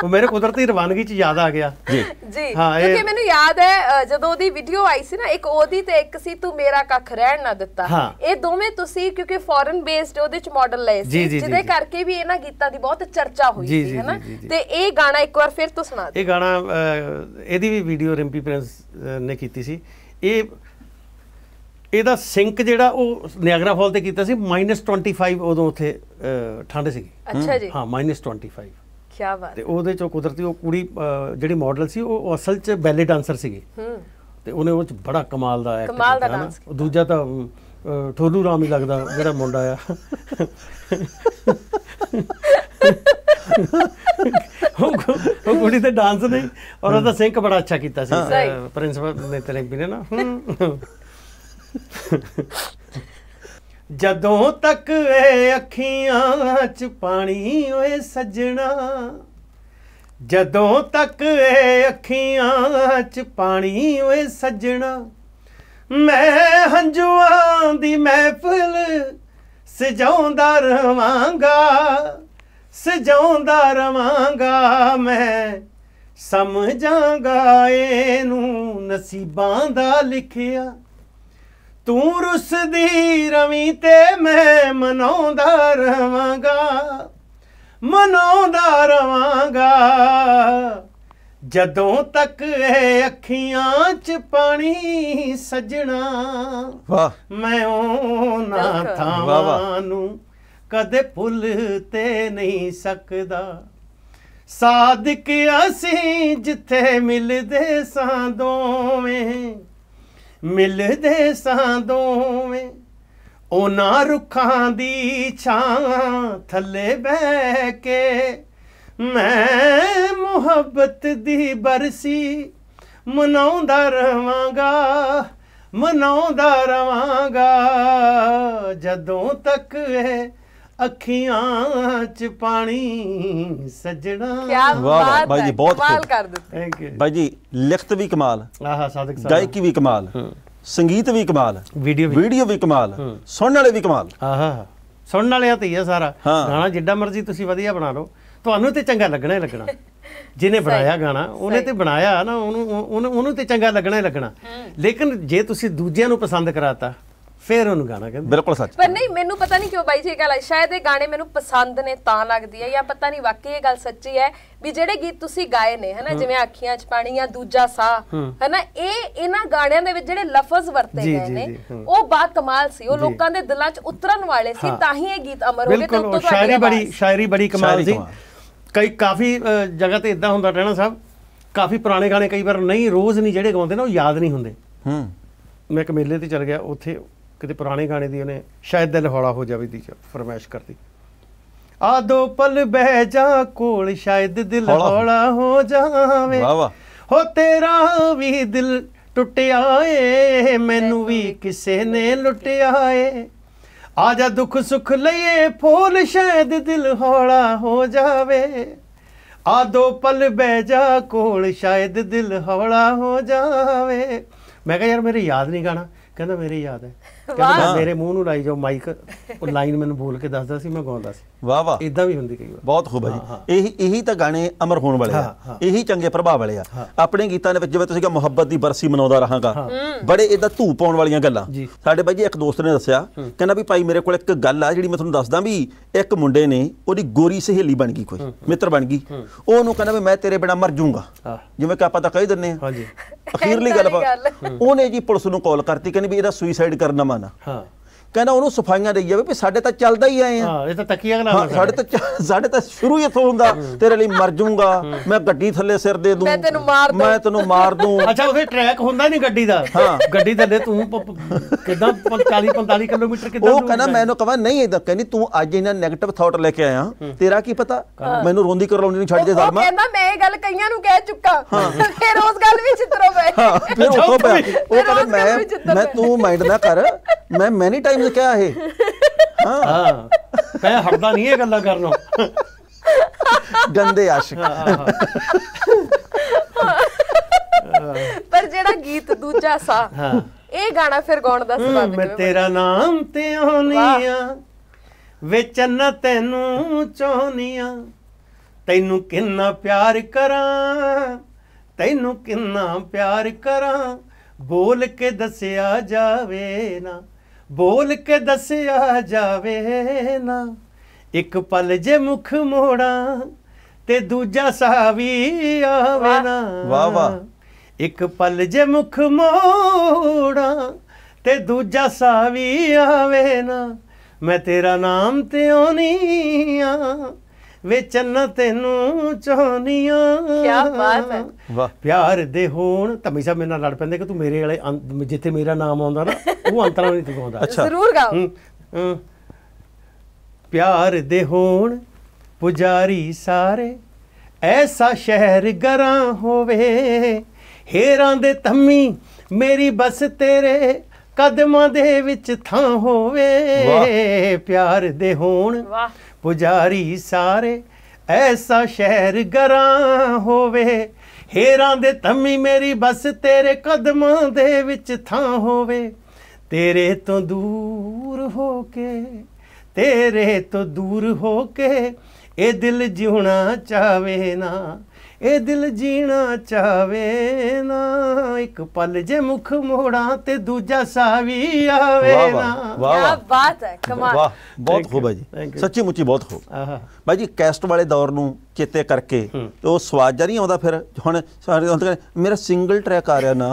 ਉਹ ਮੇਰੇ ਕੁਦਰਤੀ ਰਵਾਨਗੀ 'ਚ ਯਾਦ ਆ ਗਿਆ ਜੀ ਜੀ ਕਿਉਂਕਿ ਮੈਨੂੰ ਯਾਦ ਹੈ ਜਦੋਂ ਉਹਦੀ ਵੀਡੀਓ ਆਈ ਸੀ ਨਾ ਇੱਕ ਉਹਦੀ ਤੇ ਇੱਕ ਸੀ ਤੂੰ ਮੇਰਾ ਕੱਖ ਰਹਿਣ ਕਰ ਦਿੱਤਾ ਇਹ ਦੋਵੇਂ ਤੁਸੀਂ ਕਿਉਂਕਿ ਫੋਰਨ ਬੇਸਡ ਉਹਦੇ ਚ ਮਾਡਲ ਲਏ ਸੀ ਜਿਹਦੇ ਕਰਕੇ ਵੀ ਇਹਨਾਂ ਗੀਤਾਂ ਦੀ ਬਹੁਤ ਚਰਚਾ ਹੋਈ ਸੀ ਹੈਨਾ ਤੇ ਇਹ ਗਾਣਾ ਇੱਕ ਵਾਰ ਫਿਰ ਤੋਂ ਸੁਣਾ ਦਿਓ ਇਹ ਗਾਣਾ ਇਹਦੀ ਵੀ ਵੀਡੀਓ ਰਿੰਪੀ ਪ੍ਰਿੰਸ ਨੇ ਕੀਤੀ ਸੀ ਇਹ ਇਹਦਾ ਸਿੰਕ ਜਿਹੜਾ ਉਹ ਨਿਆਗਰਾ ਫਾਲ ਤੇ ਕੀਤਾ ਸੀ -25 ਉਦੋਂ ਉੱਥੇ ਠੰਡ ਸੀਗੀ ਅੱਛਾ ਜੀ ਹਾਂ -25 ਕੀ ਬਾਤ ਤੇ ਉਹਦੇ ਚੋਂ ਕੁਦਰਤੀ ਉਹ ਕੁੜੀ ਜਿਹੜੀ ਮਾਡਲ ਸੀ ਉਹ ਅਸਲ 'ਚ ਬੈਲੇ ਡਾਂਸਰ ਸੀਗੀ ਹੂੰ ਤੇ ਉਹਨੇ ਉਹ ਚ ਬੜਾ ਕਮਾਲ ਦਾ ਐਕਟ ਕਮਾਲ ਦਾ ਡਾਂਸ ਦੂਜਾ ਤਾਂ ਠੋਲੂ ਰਾਮ ਹੀ ਲੱਗਦਾ ਜਿਹੜਾ ਮੁੰਡਾ ਆ ਉਹ ਕੁੜੀ ਤੇ ਡਾਂਸ ਨਹੀਂ ਔਰ ਉਹਦਾ ਸਿੰਕ ਬੜਾ ਅੱਛਾ ਕੀਤਾ ਸੀ ਪ੍ਰਿੰਸੀਪਲ ਨੇ ਤੇ ਵੀ ਨਾ ਜਦੋਂ ਤੱਕ ਇਹ ਅੱਖੀਆਂ 'ਚ ਪਾਣੀ ਓਏ ਸੱਜਣਾ ਜਦੋਂ ਤੱਕ ਇਹ ਅੱਖੀਆਂ 'ਚ ਪਾਣੀ ਓਏ ਸੱਜਣਾ ਮੈਂ ਹੰਝੂਆਂ ਦੀ ਮਹਿਫਲ ਸਜਾਉਂਦਾ ਰਵਾਂਗਾ ਸਜਾਉਂਦਾ ਰਵਾਂਗਾ ਮੈਂ ਸਮਝਾਂਗਾ ਇਹਨੂੰ ਨਸੀਬਾਂ ਦਾ ਲਿਖਿਆ ਤੂੰ ਰੁੱਸਦੀ ਰਵੀ ਤੇ ਮੈਂ ਮਨਾਉਂਦਾ ਰਵਾਂਗਾ ਮਨਾਉਂਦਾ ਰਵਾਂਗਾ ਜਦੋਂ ਤੱਕ ਇਹ ਅੱਖੀਆਂ 'ਚ ਪਾਣੀ ਸਜਣਾ ਵਾਹ ਮੈਂ ਉਹਨਾਂ ਥਾਵਾਂ ਨੂੰ ਕਦੇ ਭੁੱਲ ਤੇ ਨਹੀਂ ਸਕਦਾ ਸਾਦਿਕ ਅਸੀਂ ਜਿੱਥੇ ਮਿਲਦੇ ਸਾਂ ਦੋਵੇਂ ਮਿਲਦੇ ਸਾਂ ਦੋਵੇਂ ਉਹਨਾਂ ਰੁੱਖਾਂ ਦੀ ਛਾਂ ਥੱਲੇ ਬਹਿ ਕੇ ਮੈਂ ਮੁਹੱਬਤ ਦੀ ਬਰਸੀ ਮਨਾਉਂਦਾ ਰਵਾਂਗਾ ਮਨਾਉਂਦਾ ਰਵਾਂਗਾ ਜਦੋਂ ਤੱਕ ਇਹ ਅੱਖੀਆਂ ਚ ਪਾਣੀ ਸਜਣਾ ਕੀ ਬਾਤ ਹੈ ਬਾਈ ਜੀ ਬਹੁਤ ਕਮਾਲ ਕਰ ਦਿੱਤਾ ਥੈਂਕ ਯੂ ਬਾਈ ਜੀ ਲਿਖਤ ਵੀ ਕਮਾਲ ਆਹਾ ਸਾਦਕ ਸਾਹਿਬ ਗਾਇਕੀ ਵੀ ਕਮਾਲ ਸੰਗੀਤ ਵੀ ਕਮਾਲ ਵੀਡੀਓ ਵੀ ਵੀਡੀਓ ਵੀ ਕਮਾਲ ਸੁਣਨ ਵਾਲੇ ਵੀ ਕਮਾਲ ਆਹਾ ਸੁਣਨ ਵਾਲੇ ਤੇ ਆ ਸਾਰਾ ਗਾਣਾ ਜਿੱਡਾ ਮਰਜ਼ੀ ਤੁਸੀਂ ਵਧੀਆ ਬਣਾ ਲਓ ਤੁਹਾਨੂੰ ਤੇ ਚੰਗਾ ਲੱਗਣਾ ਹੀ ਲੱਗਣਾ ਜਿਹਨੇ ਬਣਾਇਆ ਗਾਣਾ ਉਹਨੇ ਤੇ ਬਣਾਇਆ ਨਾ ਉਹਨੂੰ ਉਹਨੂੰ ਤੇ ਚੰਗਾ ਲੱਗਣਾ ਹੀ ਲੱਗਣਾ ਲੇਕਿਨ ਜੇ ਤੁਸੀਂ ਦੂਜਿਆਂ ਨੂੰ ਪਸੰਦ ਕਰਾਤਾ ਫੇਰ ਉਹਨੂੰ ਗਾਣਾ ਕਹਿੰਦੇ ਬਿਲਕੁਲ ਸੱਚ ਪਰ ਨਹੀਂ ਮੈਨੂੰ ਪਤਾ ਨਹੀਂ ਕਿਉਂ ਬਾਈ ਜੀ ਇਹ ਗੱਲ ਸ਼ਾਇਦ ਇਹ ਗਾਣੇ ਮੈਨੂੰ ਪਸੰਦ ਨੇ ਤਾਂ ਲੱਗਦੀ ਹੈ ਜਾਂ ਪਤਾ ਨਹੀਂ ਵਾਕਈ ਇਹ ਗੱਲ ਸੱਚੀ ਹੈ ਵੀ ਜਿਹੜੇ ਗੀਤ ਤੁਸੀਂ ਗਾਏ ਨੇ ਹਨਾ ਜਿਵੇਂ ਅੱਖੀਆਂ 'ਚ ਪਾਣੀ ਜਾਂ ਦੂਜਾ ਸਾਹ ਹਨਾ ਇਹ ਇਹਨਾਂ ਗਾਣਿਆਂ ਦੇ ਵਿੱਚ ਜਿਹੜੇ ਲਫ਼ਜ਼ ਵਰਤੇ ਗਏ ਨੇ ਉਹ ਬਾ ਕਮਾਲ ਸੀ ਉਹ ਲੋਕਾਂ ਦੇ ਦਿਲਾਂ 'ਚ ਉਤਰਨ ਵਾਲੇ ਸੀ ਤਾਂ ਹੀ ਇਹ ਗੀਤ ਅਮਰ ਹੋ ਗਏ ਤੇ ਤੁਹਾਡੀ ਸ਼ਾਇਰੀ ਬੜੀ ਸ਼ਾਇਰੀ ਬੜੀ ਕਮਾਲ ਸੀ ਕਈ ਕਾਫੀ ਜਗ੍ਹਾ ਤੇ ਇਦਾਂ ਹੁੰਦਾ ਰਹਿਣਾ ਸਾਹਿਬ ਕਾਫੀ ਪੁਰਾਣੇ ਗਾਣੇ ਕਈ ਵਾਰ ਨਹੀਂ ਰੋਜ਼ ਨਹੀਂ ਜਿਹੜੇ ਗਾਉਂਦੇ ਨੇ ਉਹ ਯਾਦ ਨਹੀਂ ਹੁੰਦੇ ਹੂੰ ਮੈਂ ਇੱਕ ਮੇਲੇ ਤੇ ਚਲ ਗਿਆ ਉੱਥੇ ਕਿਤੇ ਪੁਰਾਣੇ ਗਾਣੇ ਦੀ ਉਹਨੇ ਸ਼ਾਇਦ ਦਿਲ ਹੌਲਾ ਹੋ ਜਾਵੇ ਦੀ ਫਰਮਾਇਸ਼ ਕਰਦੀ ਆ ਦੋ ਪਲ ਬਹਿ ਜਾ ਕੋਲ ਸ਼ਾਇਦ ਦਿਲ ਹੌਲਾ ਹੋ ਜਾਵੇ ਵਾ ਵਾ ਹੋ ਤੇਰਾ ਵੀ ਦਿਲ ਟੁੱਟਿਆ ਏ ਮੈਨੂੰ ਵੀ ਕਿਸੇ ਨੇ ਲੁੱਟਿਆ ਏ ਆ ਜਾ ਦੁੱਖ ਸੁੱਖ ਲਈਏ ਫੋਲ ਸ਼ਾਇਦ ਦਿਲ ਹੌਲਾ ਹੋ ਜਾਵੇ ਆ ਦੋ ਪਲ ਬਹਿ ਜਾ ਕੋਲ ਸ਼ਾਇਦ ਦਿਲ ਹੌਲਾ ਹੋ ਜਾਵੇ ਮੈਂ ਕਿਹਾ ਯਾਰ ਮੇਰੇ ਯਾਦ ਨਹੀਂ ਗਾਣਾ ਕਹਿੰਦਾ ਮੇਰੇ ਯਾਦ ਹੈ ਕਹਿੰਦਾ ਮੇਰੇ ਮੂੰਹ ਨੂੰ ਲਾਈ ਜਾਓ ਮਾਈਕ ਉਹ ਲਾਈਨ ਮੈਨੂੰ ਬੋਲ ਕੇ ਦੱਸਦਾ ਸੀ ਮੈਂ ਗਾਉਂਦਾ ਸੀ ਵਾਹ ਵਾਹ ਇਦਾਂ ਵੀ ਹੁੰਦੀ ਕਈ ਵਾਰ ਬਹੁਤ ਖੂਬ ਹੈ ਜੀ ਇਹੀ ਇਹੀ ਤਾਂ ਗਾਣੇ ਅਮਰ ਹੋਣ ਵਾਲੇ ਆ ਇਹੀ ਚੰਗੇ ਪ੍ਰਭਾਵ ਵਾਲੇ ਆ ਆਪਣੇ ਗੀਤਾਂ ਦੇ ਵਿੱਚ ਜਿਵੇਂ ਤੁਸੀਂ ਕਿਹਾ ਮੁਹੱਬਤ ਦੀ ਬਰਸੀ ਮਨਾਉਂਦਾ ਰਹਾਂਗਾ ਬੜੇ ਇਦਾਂ ਧੂਪ ਪਾਉਣ ਵਾਲੀਆਂ ਗੱਲਾਂ ਸਾਡੇ ਬਾਈ ਜੀ ਇੱਕ ਦੋਸਤ ਨੇ ਦੱਸਿਆ ਕਹਿੰਦਾ ਵੀ ਭਾਈ ਮੇਰੇ ਕੋਲ ਇੱਕ ਗੱਲ ਆ ਜਿਹੜੀ ਮੈਂ ਤੁਹਾਨੂੰ ਦੱਸਦਾ ਵੀ ਇੱਕ ਮੁੰਡੇ ਨੇ ਉਹਦੀ ਗੋਰੀ ਸਹੇਲੀ ਬਣ ਗਈ ਕੋਈ ਮਿੱਤਰ ਬਣ ਗਈ ਉਹਨੂੰ ਕਹਿੰਦਾ ਵੀ ਮੈਂ ਤੇਰੇ ਬਿਨਾ ਮਰ ਜਾਊਂਗਾ ਜਿਵੇਂ ਕਿ ਆਪਾਂ ਤਾਂ ਕਹਿ ਦਿੰਨੇ ਆ ਅਖੀਰਲੀ ਗੱਲ ਉਹਨੇ ਜੀ ਪੁਲਿਸ ਨੂੰ ਕਾਲ ਕਰਤੀ ਕਹਿੰਦੀ ਵੀ ਇਹਦਾ ਸੁਈਸਾਈਡ ਕਰਨ ਨਾ ਮਾਨਾ ਹਾਂ ਕਹਿੰਦਾ ਉਹਨੂੰ ਸਫਾਈਆਂ ਦੇਈ ਜਾਵੇ ਵੀ ਸਾਡੇ ਤਾਂ ਚੱਲਦਾ ਹੀ ਆਏ ਆ ਹਾਂ ਇਹ ਤਾਂ ਤਕੀਆ ਨਾਲ ਸਾਡੇ ਤਾਂ ਸਾਡੇ ਤਾਂ ਸ਼ੁਰੂ ਹੀ ਇੱਥੋਂ ਹੁੰਦਾ ਤੇਰੇ ਲਈ ਮਰ ਜਾਊਂਗਾ ਮੈਂ ਗੱਡੀ ਥੱਲੇ ਸਿਰ ਦੇ ਦੂੰ ਮੈਂ ਤੈਨੂੰ ਮਾਰ ਦੂੰ ਮੈਂ ਤੈਨੂੰ ਮਾਰ ਦੂੰ ਅੱਛਾ ਉਹਦੇ ਟਰੈਕ ਹੁੰਦਾ ਨਹੀਂ ਗੱਡੀ ਦਾ ਹਾਂ ਗੱਡੀ ਥੱਲੇ ਤੂੰ ਕਿਦਾਂ 40 45 ਕਿਲੋਮੀਟਰ ਕਿਦਾਂ ਉਹ ਕਹਿੰਦਾ ਮੈਨੂੰ ਕਹਾਂ ਨਹੀਂ ਇਹਦਾ ਕਹਿੰਦੀ ਤੂੰ ਅੱਜ ਇਹਨਾਂ 네ਗੇਟਿਵ ਥਾਟ ਲੈ ਕੇ ਆਇਆ ਤੇਰਾ ਕੀ ਪਤਾ ਮੈਨੂੰ ਰੋਂਦੀ ਕਰਾਉਣੀ ਨਹੀਂ ਛੱਡ ਦੇ ਜ਼ਾਲਮਾ ਉਹ ਕਹਿੰਦਾ ਮੈਂ ਇਹ ਗੱਲ ਕਈਆਂ ਨੂੰ ਕਹਿ ਚੁੱਕਾ ਫਿਰ ਉਸ ਗੱਲ ਵਿੱਚ ਚਿੱਤਰੋ ਪਏ ਫਿਰ ਉਹ ਕਹਿੰਦਾ ਮੈਂ ਮੈਂ ਤੂੰ ਮਾਈਂਡ ਨਾ ਕਰ ਮੈਂ ਮੈਨੀ ਟਾਈਮ ਸਮਝ ਕਿਆ ਹੈ ਹਾਂ ਹਾਂ ਮੈਂ ਹਟਦਾ ਨਹੀਂ ਇਹ ਗੱਲਾਂ ਨੂੰ ਗੰਦੇ ਆਸ਼ਿਕ ਪਰ ਜਿਹੜਾ ਗੀਤ ਦੂਜਾ ਸਾ ਹਾਂ ਇਹ ਗਾਣਾ ਫਿਰ ਗਾਉਣ ਦਾ ਸਵਾਦ ਮੈਂ ਤੇਰਾ ਨਾਮ ਤੇ ਹੋਨੀਆਂ ਵਿੱਚ ਨਾ ਤੈਨੂੰ ਚਾਹਨੀਆਂ ਤੈਨੂੰ ਕਿੰਨਾ ਪਿਆਰ ਕਰਾਂ ਤੈਨੂੰ ਕਿੰਨਾ ਪਿਆਰ ਕਰਾਂ ਬੋਲ ਕੇ ਦੱਸਿਆ ਜਾਵੇ ਨਾ ਬੋਲ ਕੇ ਦੱਸਿਆ ਜਾਵੇ ਨਾ ਇੱਕ ਪਲ ਜੇ ਮੁਖ ਮੋੜਾਂ ਤੇ ਦੂਜਾ ਸਾਵੀ ਆਵੇ ਨਾ ਵਾਹ ਵਾਹ ਇੱਕ ਪਲ ਜੇ ਮੁਖ ਮੋੜਾਂ ਤੇ ਦੂਜਾ ਸਾਵੀ ਆਵੇ ਨਾ ਮੈਂ ਤੇਰਾ ਨਾਮ ਤੇ ਆਉਣੀ ਆ ਵੇ ਚੰਨ ਤੈਨੂੰ ਚੋਨੀਆਂ ਕੀ ਬਾਤ ਹੈ ਵਾਹ ਪਿਆਰ ਦੇ ਹੋਣ ਤਮੀ ਸਾਹਿਬ ਮੇਰੇ ਨਾਲ ਲੜ ਪੈਂਦੇ ਕਿ ਤੂੰ ਮੇਰੇ ਵਾਲੇ ਜਿੱਥੇ ਮੇਰਾ ਨਾਮ ਆਉਂਦਾ ਨਾ ਉਹ ਅੰਤਰਾ ਨਹੀਂ ਤੂੰ ਗਾਉਂਦਾ ਜ਼ਰੂਰ ਗਾਓ ਪਿਆਰ ਦੇ ਹੋਣ ਪੁਜਾਰੀ ਸਾਰੇ ਐਸਾ ਸ਼ਹਿਰ ਗਰਾਂ ਹੋਵੇ ਹੇਰਾਂ ਦੇ ਤੰਮੀ ਮੇਰੀ ਬਸ ਤੇਰੇ ਕਦਮਾਂ ਦੇ ਵਿੱਚ ਥਾਂ ਹੋਵੇ ਪਿਆਰ ਦੇ ਹੋਣ ਪੁਜਾਰੀ ਸਾਰੇ ਐਸਾ ਸ਼ਹਿਰ ਗਰਾਂ ਹੋਵੇ ਹੇਰਾਂ ਦੇ ਤੰਮੀ ਮੇਰੀ ਬਸ ਤੇਰੇ ਕਦਮਾਂ ਦੇ ਵਿੱਚ ਥਾਂ ਹੋਵੇ ਤੇਰੇ ਤੋਂ ਦੂਰ ਹੋ ਕੇ ਤੇਰੇ ਤੋਂ ਦੂਰ ਹੋ ਕੇ ਇਹ ਦਿਲ ਜਿਉਣਾ ਚਾਵੇ ਨਾ ਇਹ ਦਿਲ ਜੀਣਾ ਚਾਵੇ ਨਾ ਇੱਕ ਪਲ ਜੇ ਮੁਖ ਮੋੜਾਂ ਤੇ ਦੂਜਾ ਸਾਵੀ ਆਵੇ ਨਾ ਵਾਹ ਕੀ ਬਾਤ ਹੈ ਕਮਾਲ ਵਾਹ ਬਹੁਤ ਖੂਬ ਹੈ ਜੀ ਸੱਚੀ ਮੁੱਚੀ ਬਹੁਤ ਖੂਬ ਭਾਈ ਜੀ ਕੈਸਟ ਵਾਲੇ ਦੌਰ ਨੂੰ ਚੇਤੇ ਕਰਕੇ ਉਹ ਸਵਾਦ ਜਾਂ ਨਹੀਂ ਆਉਂਦਾ ਫਿਰ ਹੁਣ ਮੇਰਾ ਸਿੰਗਲ ਟਰੈਕ ਆ ਰਿਹਾ ਨਾ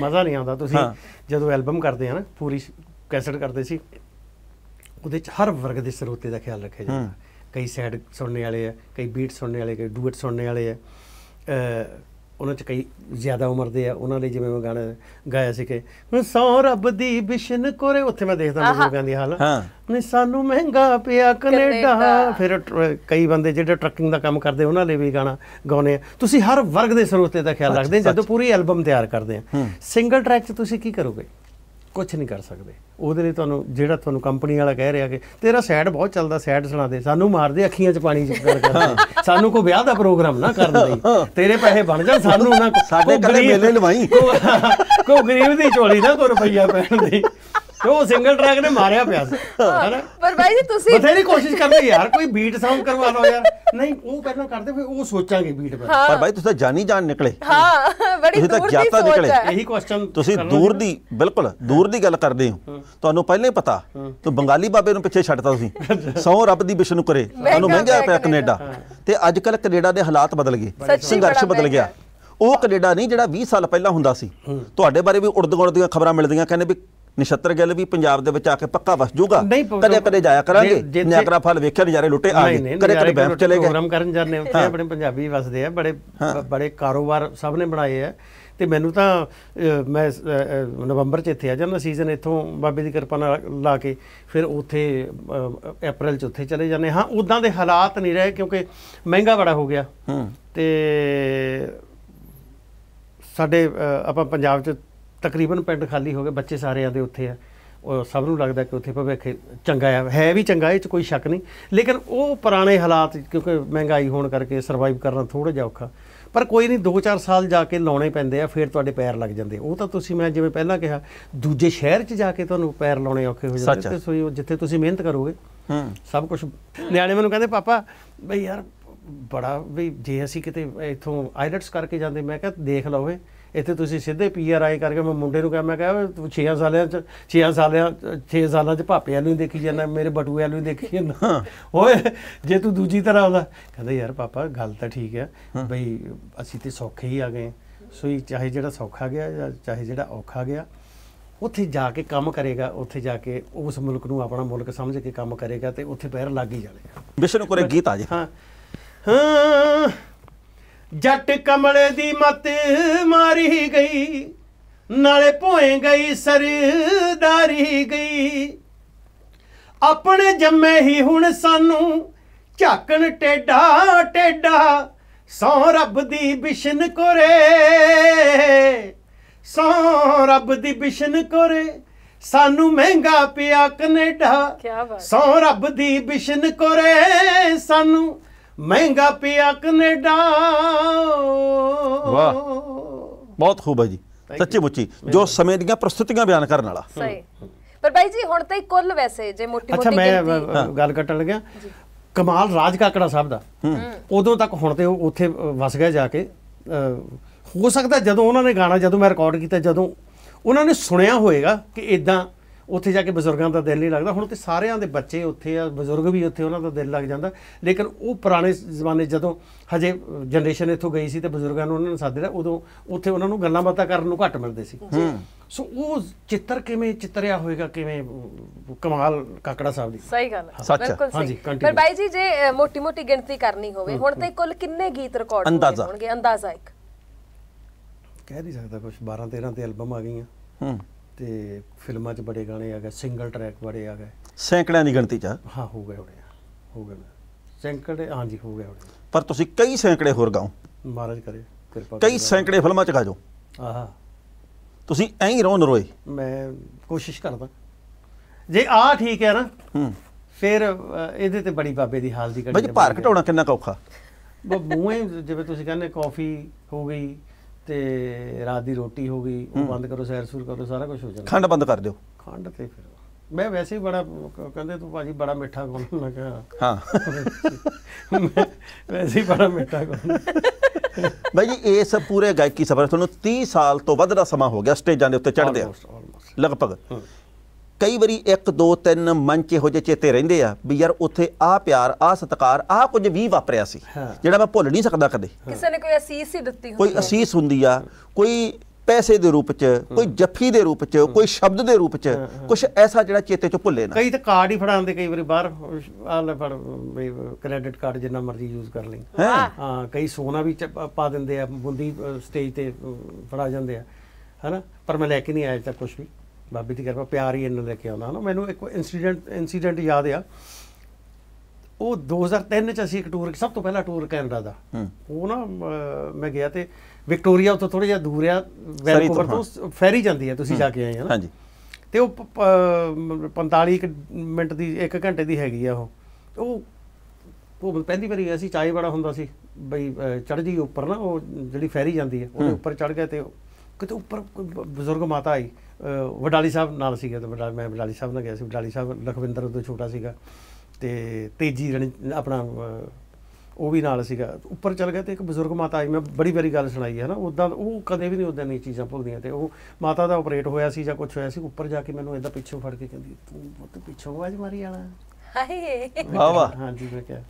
ਮਜ਼ਾ ਨਹੀਂ ਆਉਂਦਾ ਤੁਸੀਂ ਜਦੋਂ ਐਲਬਮ ਕਰਦੇ ਆ ਨਾ ਪੂਰੀ ਕੈਸਟ ਕਰਦੇ ਸੀ ਉਹਦੇ ਚ ਹਰ ਵਰਗ ਦੇ ਸਰੋਤੇ ਦਾ ਖਿਆਲ ਰੱਖਿਆ ਜਾਂਦਾ ਕਈ ਸੈਡ ਸੁਣਨੇ ਵਾਲੇ ਆ ਕਈ ਬੀਟ ਸੁਣਨੇ ਵਾਲੇ ਕਈ ਡੂਟ ਸੁਣਨੇ ਵਾਲੇ ਆ ਉਹਨਾਂ ਚ ਕਈ ਜ਼ਿਆਦਾ ਉਮਰ ਦੇ ਆ ਉਹਨਾਂ ਲਈ ਜਿਵੇਂ ਮੈਂ ਗਾਣਾ ਗਾਇਆ ਸੀ ਕਿ ਸੌ ਰੱਬ ਦੀ ਬਿਸ਼ਨ ਕੋਰੇ ਉੱਥੇ ਮੈਂ ਦੇਖਦਾ ਬਜ਼ੁਰਗਾਂ ਦੀ ਹਾਲ ਹਾਂ ਨਹੀਂ ਸਾਨੂੰ ਮਹਿੰਗਾ ਪਿਆ ਕੈਨੇਡਾ ਫਿਰ ਕਈ ਬੰਦੇ ਜਿਹੜੇ ਟਰੱਕਿੰਗ ਦਾ ਕੰਮ ਕਰਦੇ ਉਹਨਾਂ ਲਈ ਵੀ ਗਾਣਾ ਗਾਉਨੇ ਆ ਤੁਸੀਂ ਹਰ ਵਰਗ ਦੇ ਸਰੋਤੇ ਦਾ ਖਿਆਲ ਰੱਖਦੇ ਜਦੋਂ ਪੂਰੀ ਐਲਬਮ ਤਿਆਰ ਕਰਦੇ ਆ ਸਿੰਗਲ ਟਰੈਕ 'ਚ ਤੁਸੀਂ ਕੀ ਕਰੋਗੇ ਕੁਝ ਨਹੀਂ ਕਰ ਸਕਦੇ ਉਹਦੇ ਲਈ ਤੁਹਾਨੂੰ ਜਿਹੜਾ ਤੁਹਾਨੂੰ ਕੰਪਨੀ ਵਾਲਾ ਕਹਿ ਰਿਹਾ ਕਿ ਤੇਰਾ ਸੈਡ ਬਹੁਤ ਚੱਲਦਾ ਸੈਡ ਸੁਣਾ ਦੇ ਸਾਨੂੰ ਮਾਰਦੇ ਅੱਖੀਆਂ 'ਚ ਪਾਣੀ ਜਿਹਾ ਕਰਦੇ ਸਾਨੂੰ ਕੋ ਵਿਆਹ ਦਾ ਪ੍ਰੋਗਰਾਮ ਨਾ ਕਰਨ ਲਈ ਤੇਰੇ ਪੈਸੇ ਬਣ ਜਾਣ ਸਾਨੂੰ ਨਾ ਸਾਡੇ ਘਰੇ ਮੇਲੇ ਲਵਾਈ ਕੋ ਗਰੀਬ ਦੀ ਝੋਲੀ ਨਾ ਕੋ ਰੁਪਈਆ ਪੈਣ ਦੀ ਉਹ ਸਿੰਗਲ ਟਰੈਕ ਨੇ ਮਾਰਿਆ ਪਿਆ ਸੀ ਹੈਨਾ ਪਰ ਬਾਈ ਜੀ ਤੁਸੀਂ ਬਥੇਰੀ ਕੋਸ਼ਿਸ਼ ਕਰਦੇ ਯਾਰ ਕੋਈ ਬੀਟ ਸਾਊਂਡ ਕਰਵਾ ਲਓ ਯਾਰ ਨਹੀਂ ਉਹ ਪਹਿਲਾਂ ਕਰਦੇ ਫਿਰ ਉਹ ਸੋਚਾਂਗੇ ਬੀਟ ਪਰ ਪਰ ਬਾਈ ਤੁਸੀਂ ਜਾਨੀ ਜਾਨ ਨਿਕਲੇ ਹਾਂ ਬੜੀ ਦੂਰ ਦੀ ਸੋਚ ਹੈ ਇਹੀ ਕੁਐਸਚਨ ਤੁਸੀਂ ਦੂਰ ਦੀ ਬਿਲਕੁਲ ਦੂਰ ਦੀ ਗੱਲ ਕਰਦੇ ਹੋ ਤੁਹਾਨੂੰ ਪਹਿਲਾਂ ਹੀ ਪਤਾ ਤੋ ਬੰਗਾਲੀ ਬਾਬੇ ਨੂੰ ਪਿੱਛੇ ਛੱਡਤਾ ਤੁਸੀਂ ਸੌ ਰੱਬ ਦੀ ਵਿਸ਼ ਨੂੰ ਕਰੇ ਤੁਹਾਨੂੰ ਮਹਿੰਗਾ ਪਿਆ ਕੈਨੇਡਾ ਤੇ ਅੱਜ ਕੱਲ ਕੈਨੇਡਾ ਦੇ ਹਾਲਾਤ ਬਦਲ ਗਏ ਸੰਘਰਸ਼ ਬਦਲ ਗਿਆ ਉਹ ਕੈਨੇਡਾ ਨਹੀਂ ਜਿਹੜਾ 20 ਸਾਲ ਪਹਿਲਾਂ ਹੁੰਦਾ ਸੀ ਤੁਹਾਡੇ ਬਾਰੇ ਵੀ ਉੜਦਗੁੜ ਦੀਆਂ ਖਬਰਾਂ ਮਿਲਦੀਆਂ ਕਹਿੰਦੇ ਵੀ ਨਿਸ਼ਤਰ ਗਿੱਲ ਵੀ ਪੰਜਾਬ ਦੇ ਵਿੱਚ ਆ ਕੇ ਪੱਕਾ ਵਸ ਜੂਗਾ ਕਦੇ ਕਦੇ ਜਾਇਆ ਕਰਾਂਗੇ ਨਿਆਗਰਾ ਫਲ ਵੇਖਿਆ ਨਜ਼ਾਰੇ ਲੁੱਟੇ ਆ ਗਏ ਕਦੇ ਕਦੇ ਬੈਂਕ ਚਲੇ ਗਏ ਪ੍ਰੋਗਰਾਮ ਕਰਨ ਜਾਂਦੇ ਉੱਥੇ ਆਪਣੇ ਪੰਜਾਬੀ ਵਸਦੇ ਆ ਬੜੇ ਬੜੇ ਕਾਰੋਬਾਰ ਸਭ ਨੇ ਬਣਾਏ ਆ ਤੇ ਮੈਨੂੰ ਤਾਂ ਮੈਂ ਨਵੰਬਰ ਚ ਇੱਥੇ ਆ ਜਾਂਦਾ ਸੀਜ਼ਨ ਇੱਥੋਂ ਬਾਬੇ ਦੀ ਕਿਰਪਾ ਨਾਲ ਲਾ ਕੇ ਫਿਰ ਉੱਥੇ ਅਪ੍ਰੈਲ ਚ ਉੱਥੇ ਚਲੇ ਜਾਂਦੇ ਹਾਂ ਉਦਾਂ ਦੇ ਹਾਲਾਤ ਨਹੀਂ ਰਹੇ ਕਿਉਂਕਿ ਮਹਿੰਗਾ ਬੜਾ ਹੋ ਗਿਆ ਤੇ ਸਾਡੇ ਆਪਾਂ ਪੰਜਾਬ ਚ ਤਕਰੀਬਨ ਪਿੰਡ ਖਾਲੀ ਹੋ ਗਏ ਬੱਚੇ ਸਾਰਿਆਂ ਦੇ ਉੱਥੇ ਆ ਉਹ ਸਭ ਨੂੰ ਲੱਗਦਾ ਕਿ ਉੱਥੇ ਭਵਿੱਖ ਚੰਗਾ ਹੈ ਹੈ ਵੀ ਚੰਗਾ ਇਹ ਚ ਕੋਈ ਸ਼ੱਕ ਨਹੀਂ ਲੇਕਿਨ ਉਹ ਪੁਰਾਣੇ ਹਾਲਾਤ ਕਿਉਂਕਿ ਮਹਿੰਗਾਈ ਹੋਣ ਕਰਕੇ ਸਰਵਾਈਵ ਕਰਨਾ ਥੋੜਾ ਜਿਹਾ ਔਖਾ ਪਰ ਕੋਈ ਨਹੀਂ 2-4 ਸਾਲ ਜਾ ਕੇ ਲਾਉਣੇ ਪੈਂਦੇ ਆ ਫਿਰ ਤੁਹਾਡੇ ਪੈਰ ਲੱਗ ਜਾਂਦੇ ਉਹ ਤਾਂ ਤੁਸੀਂ ਮੈਂ ਜਿਵੇਂ ਪਹਿਲਾਂ ਕਿਹਾ ਦੂਜੇ ਸ਼ਹਿਰ 'ਚ ਜਾ ਕੇ ਤੁਹਾਨੂੰ ਪੈਰ ਲਾਉਣੇ ਔਖੇ ਹੋ ਜਾਂਦੇ ਤੇ ਸੋਈ ਜਿੱਥੇ ਤੁਸੀਂ ਮਿਹਨਤ ਕਰੋਗੇ ਹੂੰ ਸਭ ਕੁਝ ਨਿਆਣੇ ਮੈਨੂੰ ਕਹਿੰਦੇ ਪਾਪਾ ਬਈ ਯਾਰ ਬੜਾ ਵੀ ਜੇ ਅਸੀਂ ਕਿਤੇ ਇਥੋਂ ਆਈਲਟਸ ਕਰਕੇ ਜਾਂਦੇ ਮੈਂ ਕਿਹਾ ਦੇਖ ਲਓ ਇੱਥੇ ਤੁਸੀਂ ਸਿੱਧੇ ਆਏ ਕਰਕੇ ਮੈਂ ਮੁੰਡੇ ਨੂੰ ਕਿਹਾ ਮੈਂ ਕਿਹਾ ਤੂੰ 6 ਸਾਲਿਆਂ ਚ 6 ਸਾਲਿਆਂ 6 ਸਾਲਾਂ ਚ ਭਾਪਿਆਂ ਨੂੰ ਦੇਖੀ ਜਾਂਦਾ ਮੇਰੇ ਬਟੂਏ ਨੂੰ ਦੇਖੀ ਜਾਂਦਾ ਓਏ ਜੇ ਤੂੰ ਦੂਜੀ ਤਰ੍ਹਾਂ ਆਉਂਦਾ ਕਹਿੰਦਾ ਯਾਰ ਪਾਪਾ ਗੱਲ ਤਾਂ ਠੀਕ ਹੈ ਬਈ ਅਸੀਂ ਤੇ ਸੌਖੇ ਹੀ ਆ ਗਏ ਸੋਈ ਚਾਹੇ ਜਿਹੜਾ ਸੌਖਾ ਗਿਆ ਜਾਂ ਚਾਹੇ ਜਿਹੜਾ ਔਖਾ ਗਿਆ ਉੱਥੇ ਜਾ ਕੇ ਕੰਮ ਕਰੇਗਾ ਉੱਥੇ ਜਾ ਕੇ ਉਸ ਮੁਲਕ ਨੂੰ ਆਪਣਾ ਮੁਲਕ ਸਮਝ ਕੇ ਕੰਮ ਕਰੇਗਾ ਤੇ ਉੱਥੇ ਪੈਰ ਲੱਗ ਹੀ ਜਾਣੇ ਵਿਸ਼ਨੂੰ ਕੋਰੇ ਗੀਤ ਆ ਜੇ ਹਾਂ ਹਾਂ ਜੱਟ ਕਮਲੇ ਦੀ ਮਤ ਮਾਰੀ ਗਈ ਨਾਲੇ ਭੋਏ ਗਈ ਸਰਦਾਰੀ ਗਈ ਆਪਣੇ ਜੰਮੇ ਹੀ ਹੁਣ ਸਾਨੂੰ ਝਾਕਣ ਟੇਡਾ ਟੇਡਾ ਸੋ ਰੱਬ ਦੀ ਬਿਸ਼ਨ ਕੋਰੇ ਸੋ ਰੱਬ ਦੀ ਬਿਸ਼ਨ ਕੋਰੇ ਸਾਨੂੰ ਮਹਿੰਗਾ ਪਿਆ ਕੈਨੇਡਾ ਸੋ ਰੱਬ ਦੀ ਬਿਸ਼ਨ ਕੋਰੇ ਸਾਨੂੰ ਮਹਿੰਗਾ ਪਿਆ ਕੈਨੇਡਾ ਵਾਹ ਬਹੁਤ ਖੂਬ ਹੈ ਜੀ ਸੱਚੀ ਮੁੱਚੀ ਜੋ ਸਮੇਂ ਦੀਆਂ ਪ੍ਰਸਥਿਤੀਆਂ ਬਿਆਨ ਕਰਨ ਵਾਲਾ ਸਹੀ ਪਰ ਬਾਈ ਜੀ ਹੁਣ ਤਾਂ ਕੁੱਲ ਵੈਸੇ ਜੇ ਮੋਟੀ ਮੋਟੀ ਅੱਛਾ ਮੈਂ ਗੱਲ ਕੱਟਣ ਲੱਗਿਆ ਕਮਾਲ ਰਾਜ ਕਾਕੜਾ ਸਾਹਿਬ ਦਾ ਉਦੋਂ ਤੱਕ ਹੁਣ ਤੇ ਉਹ ਉੱਥੇ ਵਸ ਗਿਆ ਜਾ ਕੇ ਹੋ ਸਕਦਾ ਜਦੋਂ ਉਹਨਾਂ ਨੇ ਗਾਣਾ ਜਦੋਂ ਮੈਂ ਰਿਕਾਰਡ ਕੀਤਾ ਜਦੋਂ ਉਹਨਾਂ ਨੇ ਸੁਣਿਆ ਹੋਵੇਗਾ ਕਿ ਇਦਾਂ ਉੱਥੇ ਜਾ ਕੇ ਬਜ਼ੁਰਗਾਂ ਦਾ ਦਿਲ ਨਹੀਂ ਲੱਗਦਾ ਹੁਣ ਤੇ ਸਾਰਿਆਂ ਦੇ ਬੱਚੇ ਉੱਥੇ ਆ ਬਜ਼ੁਰਗ ਵੀ ਉੱਥੇ ਉਹਨਾਂ ਦਾ ਦਿਲ ਲੱਗ ਜਾਂਦਾ ਲੇਕਿਨ ਉਹ ਪੁਰਾਣੇ ਜ਼ਮਾਨੇ ਜਦੋਂ ਹਜੇ ਜਨਰੇਸ਼ਨ ਇੱਥੋਂ ਗਈ ਸੀ ਤੇ ਬਜ਼ੁਰਗਾਂ ਨੂੰ ਉਹਨਾਂ ਨੇ ਸਾਦੇ ਦਾ ਉਦੋਂ ਉੱਥੇ ਉਹਨਾਂ ਨੂੰ ਗੱਲਾਂ ਬਾਤਾਂ ਕਰਨ ਨੂੰ ਘੱਟ ਮਿਲਦੇ ਸੀ ਸੋ ਉਹ ਚਿੱਤਰ ਕਿਵੇਂ ਚਿੱਤਰਿਆ ਹੋਏਗਾ ਕਿਵੇਂ ਕਮਾਲ ਕਾਕੜਾ ਸਾਹਿਬ ਦੀ ਸਹੀ ਗੱਲ ਹੈ ਬਿਲਕੁਲ ਸਹੀ ਪਰ ਬਾਈ ਜੀ ਜੇ ਮੋਟੀ ਮੋਟੀ ਗਿਣਤੀ ਕਰਨੀ ਹੋਵੇ ਹੁਣ ਤੇ ਕੁੱਲ ਕਿੰਨੇ ਗੀਤ ਰਿਕਾਰਡ ਹੋਣਗੇ ਅੰਦਾਜ਼ਾ ਇੱਕ ਕਹਿ ਨਹੀਂ ਸਕਦਾ ਕੁਝ 12 13 ਤੇ ਐਲਬਮ ਆ ਗਈਆਂ ਹੂੰ ਤੇ ਫਿਲਮਾਂ 'ਚ ਬੜੇ ਗਾਣੇ ਆ ਗਏ ਸਿੰਗਲ ਟਰੈਕ ਬੜੇ ਆ ਗਏ ਸੈਂਕੜਿਆਂ ਦੀ ਗਿਣਤੀ 'ਚ ਹਾਂ ਹੋ ਗਏ ਹੋਣੇ ਹੋ ਗਏ ਸੈਂਕੜੇ ਹਾਂਜੀ ਹੋ ਗਏ ਹੋਣੇ ਪਰ ਤੁਸੀਂ ਕਈ ਸੈਂਕੜੇ ਹੋਰ ਗਾਓ ਮਹਾਰਾਜ ਕਰੇ ਕਿਰਪਾ ਕਈ ਸੈਂਕੜੇ ਫਿਲਮਾਂ 'ਚ ਗਾਜੋ ਆਹਾ ਤੁਸੀਂ ਐਂ ਹੀ ਰਹੋ ਨਰੋਏ ਮੈਂ ਕੋਸ਼ਿਸ਼ ਕਰਦਾ ਜੇ ਆ ਠੀਕ ਹੈ ਨਾ ਹੂੰ ਫਿਰ ਇਹਦੇ ਤੇ ਬੜੀ ਬਾਬੇ ਦੀ ਹਾਲ ਦੀ ਕੜੀ ਬਈ ਭਾਰ ਘਟਾਉਣਾ ਕਿੰਨਾ ਔਖਾ ਬੂਹੇ ਜਿਵੇਂ ਤੁਸੀਂ ਕਹਿੰਦੇ ਕਾਫੀ ਹੋ ਗਈ ਤੇ ਰਾਤ ਦੀ ਰੋਟੀ ਹੋ ਗਈ ਉਹ ਬੰਦ ਕਰੋ ਸੈਰ ਸੂਰ ਕਰੋ ਸਾਰਾ ਕੁਝ ਹੋ ਜਾਂਦਾ ਖੰਡ ਬੰਦ ਕਰ ਦਿਓ ਖੰਡ ਤੇ ਫਿਰ ਮੈਂ ਵੈਸੇ ਹੀ ਬੜਾ ਕਹਿੰਦੇ ਤੂੰ ਭਾਜੀ ਬੜਾ ਮਿੱਠਾ ਖੋਲਣ ਲੱਗਾ ਹਾਂ ਵੈਸੇ ਹੀ ਬੜਾ ਮਿੱਠਾ ਖੋਲਣ ਭਾਈ ਜੀ ਇਸ ਪੂਰੇ ਗਾਇਕੀ ਸਫ਼ਰ ਤੁਹਾਨੂੰ 30 ਸਾਲ ਤੋਂ ਵੱਧ ਦਾ ਸਮਾਂ ਹੋ ਗਿਆ ਸਟੇਜਾਂ ਦੇ ਉੱਤੇ ਚੜਦੇ ਆ ਲਗਭਗ ਕਈ ਵਾਰੀ 1 2 3 ਮਨ ਚ ਇਹੋ ਜਿਹੇ ਚੇਤੇ ਰਹਿੰਦੇ ਆ ਵੀ ਯਾਰ ਉੱਥੇ ਆ ਪਿਆਰ ਆ ਸਤਕਾਰ ਆ ਕੁਝ ਵੀ ਵਾਪਰਿਆ ਸੀ ਜਿਹੜਾ ਮੈਂ ਭੁੱਲ ਨਹੀਂ ਸਕਦਾ ਕਦੇ ਕਿਸੇ ਨੇ ਕੋਈ ਅਸੀਸ ਹੀ ਦਿੱਤੀ ਹੁੰਦੀ ਕੋਈ ਅਸੀਸ ਹੁੰਦੀ ਆ ਕੋਈ ਪੈਸੇ ਦੇ ਰੂਪ ਚ ਕੋਈ ਜੱਫੀ ਦੇ ਰੂਪ ਚ ਕੋਈ ਸ਼ਬਦ ਦੇ ਰੂਪ ਚ ਕੁਝ ਐਸਾ ਜਿਹੜਾ ਚੇਤੇ ਚ ਭੁੱਲੇ ਨਾ ਕਈ ਤਾਂ ਕਾਰਡ ਹੀ ਫੜਾਉਂਦੇ ਕਈ ਵਾਰੀ ਬਾਹਰ ਆ ਲੈ ਫੜ ਬਈ ਕ੍ਰੈਡਿਟ ਕਾਰਡ ਜਿੰਨਾ ਮਰਜ਼ੀ ਯੂਜ਼ ਕਰ ਲਈ ਹਾਂ ਕਈ ਸੋਨਾ ਵੀ ਪਾ ਦਿੰਦੇ ਆ ਬੁੰਦੀ ਸਟੇਜ ਤੇ ਫੜਾ ਜਾਂਦੇ ਆ ਹਨਾ ਪਰ ਮੈਂ ਲੈ ਕੇ ਨਹੀਂ ਆਇਆ ਤਾਂ ਕੁਝ ਵੀ ਬਾਬੇ ਦੀ ਕਿਰਪਾ ਪਿਆਰ ਹੀ ਇਹਨਾਂ ਲੈ ਕੇ ਆਉਂਦਾ ਹਨਾ ਮੈਨੂੰ ਇੱਕ ਇਨਸੀਡੈਂਟ ਇਨਸੀਡੈਂਟ ਯਾਦ ਆ ਉਹ 2003 ਚ ਅਸੀਂ ਇੱਕ ਟੂਰ ਸਭ ਤੋਂ ਪਹਿਲਾ ਟੂਰ ਕੈਨੇਡਾ ਦਾ ਉਹ ਨਾ ਮੈਂ ਗਿਆ ਤੇ ਵਿਕਟੋਰੀਆ ਉਤੋਂ ਥੋੜਾ ਜਿਹਾ ਦੂਰ ਆ ਵੈਨਕੂਵਰ ਤੋਂ ਫੈਰੀ ਜਾਂਦੀ ਹੈ ਤੁਸੀਂ ਜਾ ਕੇ ਆਏ ਹਨਾ ਹਾਂਜੀ ਤੇ ਉਹ 45 ਮਿੰਟ ਦੀ 1 ਘੰਟੇ ਦੀ ਹੈਗੀ ਆ ਉਹ ਉਹ ਉਹ ਪਹਿਲੀ ਵਾਰੀ ਅਸੀਂ ਚਾਹੇ ਬੜਾ ਹੁੰਦਾ ਸੀ ਬਈ ਚੜ ਜੀ ਉੱਪਰ ਨਾ ਉਹ ਜਿਹੜੀ ਫੈਰੀ ਜਾਂਦੀ ਹੈ ਉਹਦੇ ਉੱਪਰ ਚੜ ਗਏ ਤੇ ਕਿਤੇ ਉੱਪਰ ਬਜ਼ੁਰਗ ਮਾਤਾ ਆਈ ਵਡਾਲੀ ਸਾਹਿਬ ਨਾਲ ਸੀਗਾ ਤੇ ਵਡਾਲੀ ਮੈਂ ਵਡਾਲੀ ਸਾਹਿਬ ਨਾਲ ਗਿਆ ਸੀ ਵਡਾਲੀ ਸਾਹਿਬ ਲਖਵਿੰਦਰ ਉਹ ਛੋਟਾ ਸੀਗਾ ਤੇ ਤੇਜੀ ਰਣ ਆਪਣਾ ਉਹ ਵੀ ਨਾਲ ਸੀਗਾ ਉੱਪਰ ਚਲ ਗਿਆ ਤੇ ਇੱਕ ਬਜ਼ੁਰਗ ਮਾਤਾ ਆਈ ਮੈਂ ਬੜੀ ਬੜੀ ਗੱਲ ਸੁਣਾਈ ਹੈ ਨਾ ਉਦਾਂ ਉਹ ਕਦੇ ਵੀ ਨਹੀਂ ਉਦਾਂ ਨਹੀਂ ਚੀਜ਼ਾਂ ਭੁੱਲਦੀਆਂ ਤੇ ਉਹ ਮਾਤਾ ਦਾ ਆਪਰੇਟ ਹੋਇਆ ਸੀ ਜਾਂ ਕੁਝ ਹੋਇਆ ਸੀ ਉੱਪਰ ਜਾ ਕੇ ਮੈਨੂੰ ਇਦਾਂ ਪਿੱਛੋਂ ਫੜ ਕੇ ਕਹਿੰਦੀ ਤੂੰ ਬਹੁਤ ਪਿੱਛੋਂ ਆਵਾਜ਼ ਮਾਰੀ ਵਾਲਾ ਹਾਏ ਵਾਹ ਵਾਹ ਹਾਂਜੀ ਮੈਂ ਕਿਹਾ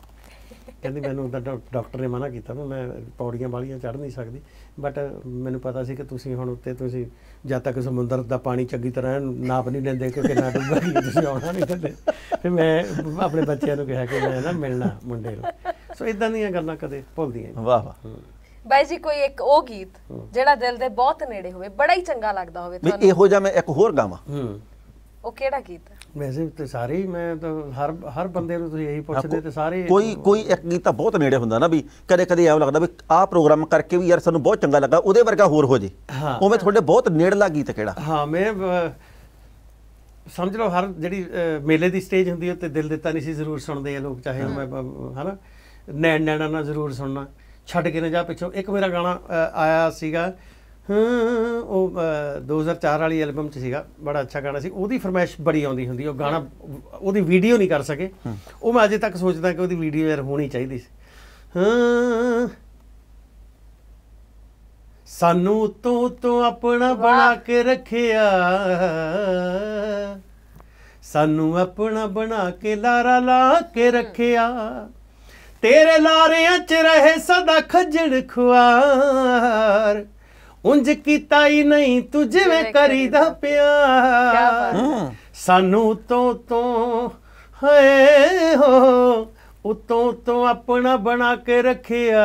ਕਹਿੰਦੀ ਮੈਨੂੰ ਡਾਕਟਰ ਨੇ ਮਨਾ ਕੀਤਾ ਵੀ ਮੈਂ ਪੌੜੀਆਂ ਵਾਲੀਆਂ ਚੜ੍ਹ ਨਹੀਂ ਸਕਦੀ ਬਟ ਮੈਨੂੰ ਪਤਾ ਸੀ ਕਿ ਤੁਸੀਂ ਹੁਣ ਉੱਤੇ ਤੁਸੀਂ ਜਦ ਤੱਕ ਸਮੁੰਦਰ ਦਾ ਪਾਣੀ ਚੰਗੀ ਤਰ੍ਹਾਂ ਨਾਪ ਨਹੀਂ ਲੈਂਦੇ ਕਿਉਂਕਿ ਨਾ ਡੁੱਬਾ ਤੁਸੀਂ ਆਉਣਾ ਨਹੀਂ ਦਿੰਦੇ ਫਿਰ ਮੈਂ ਆਪਣੇ ਬੱਚਿਆਂ ਨੂੰ ਕਿਹਾ ਕਿ ਮੈਂ ਨਾ ਮਿਲਣਾ ਮੁੰਡੇ ਨੂੰ ਸੋ ਇਦਾਂ ਦੀਆਂ ਗੱਲਾਂ ਕਦੇ ਭੁੱਲਦੀਆਂ ਵਾਹ ਵਾਹ ਬਾਈ ਜੀ ਕੋਈ ਇੱਕ ਉਹ ਗੀਤ ਜਿਹੜਾ ਦਿਲ ਦੇ ਬਹੁਤ ਨੇੜੇ ਹੋਵੇ ਬੜਾ ਹੀ ਚੰਗਾ ਲੱਗਦਾ ਹੋਵੇ ਤੁਹਾਨੂੰ ਇਹੋ ਜਿਹਾ ਮੈਂ ਇੱਕ ਹੋਰ ਗਾਵਾਂ ਹੂੰ ਉਹ ਕਿਹੜਾ ਗੀਤ ਹੈ ਵੈਸੇ ਤੇ ਸਾਰੇ ਹੀ ਮੈਂ ਤਾਂ ਹਰ ਹਰ ਬੰਦੇ ਨੂੰ ਤੁਸੀਂ ਇਹੀ ਪੁੱਛਦੇ ਤੇ ਸਾਰੇ ਕੋਈ ਕੋਈ ਇੱਕ ਗੀਤਾ ਤਾਂ ਬਹੁਤ ਨੇੜੇ ਹੁੰਦਾ ਨਾ ਵੀ ਕਦੇ ਕਦੇ ਐਵੇਂ ਲੱਗਦਾ ਵੀ ਆਹ ਪ੍ਰੋਗਰਾਮ ਕਰਕੇ ਵੀ ਯਾਰ ਸਾਨੂੰ ਬਹੁਤ ਚੰਗਾ ਲੱਗਾ ਉਹਦੇ ਵਰਗਾ ਹੋਰ ਹੋ ਜੇ ਉਵੇਂ ਤੁਹਾਡੇ ਬਹੁਤ ਨੇੜਲਾ ਗੀਤ ਕਿਹੜਾ ਹਾਂ ਮੈਂ ਸਮਝ ਲਓ ਹਰ ਜਿਹੜੀ ਮੇਲੇ ਦੀ ਸਟੇਜ ਹੁੰਦੀ ਹੈ ਤੇ ਦਿਲ ਦਿੱਤਾ ਨਹੀਂ ਸੀ ਜ਼ਰੂਰ ਸੁਣਦੇ ਆ ਲੋਕ ਚਾਹੇ ਮੈਂ ਹਨਾ ਨੈਣ ਨੈਣਾ ਨਾ ਜ਼ਰੂਰ ਸੁਣਨਾ ਛੱਡ ਕੇ ਨਾ ਜਾ ਪਿੱਛੋਂ ਇੱਕ ਮੇਰਾ ਗਾਣਾ ਆਇਆ ਸੀਗਾ ਹਾਂ ਉਹ 2004 ਵਾਲੀ ਐਲਬਮ 'ਚ ਸੀਗਾ ਬੜਾ ਅੱਛਾ ਗਾਣਾ ਸੀ ਉਹਦੀ ਫਰਮੈਸ਼ ਬੜੀ ਆਉਂਦੀ ਹੁੰਦੀ ਉਹ ਗਾਣਾ ਉਹਦੀ ਵੀਡੀਓ ਨਹੀਂ ਕਰ ਸਕੇ ਉਹ ਮੈਂ ਅਜੇ ਤੱਕ ਸੋਚਦਾ ਕਿ ਉਹਦੀ ਵੀਡੀਓ ਯਾਰ ਹੋਣੀ ਚਾਹੀਦੀ ਸੀ ਹਾਂ ਸਾਨੂੰ ਤੂੰ ਤੂੰ ਆਪਣਾ ਬਣਾ ਕੇ ਰੱਖਿਆ ਸਾਨੂੰ ਆਪਣਾ ਬਣਾ ਕੇ ਲਾਰਾ ਲਾ ਕੇ ਰੱਖਿਆ ਤੇਰੇ ਲਾਰਿਆਂ 'ਚ ਰਹੇ ਸਦਾ ਖੱਜੜ ਖੁਆਰ ਉਂਝ ਕੀਤਾ ਹੀ ਨਹੀਂ ਤੂੰ ਜਿਵੇਂ ਕਰੀਦਾ ਪਿਆਰ ਸਾਨੂੰ ਤੋਂ ਤੋਂ ਹਏ ਹੋ ਉਤੋਂ ਤੋਂ ਆਪਣਾ ਬਣਾ ਕੇ ਰੱਖਿਆ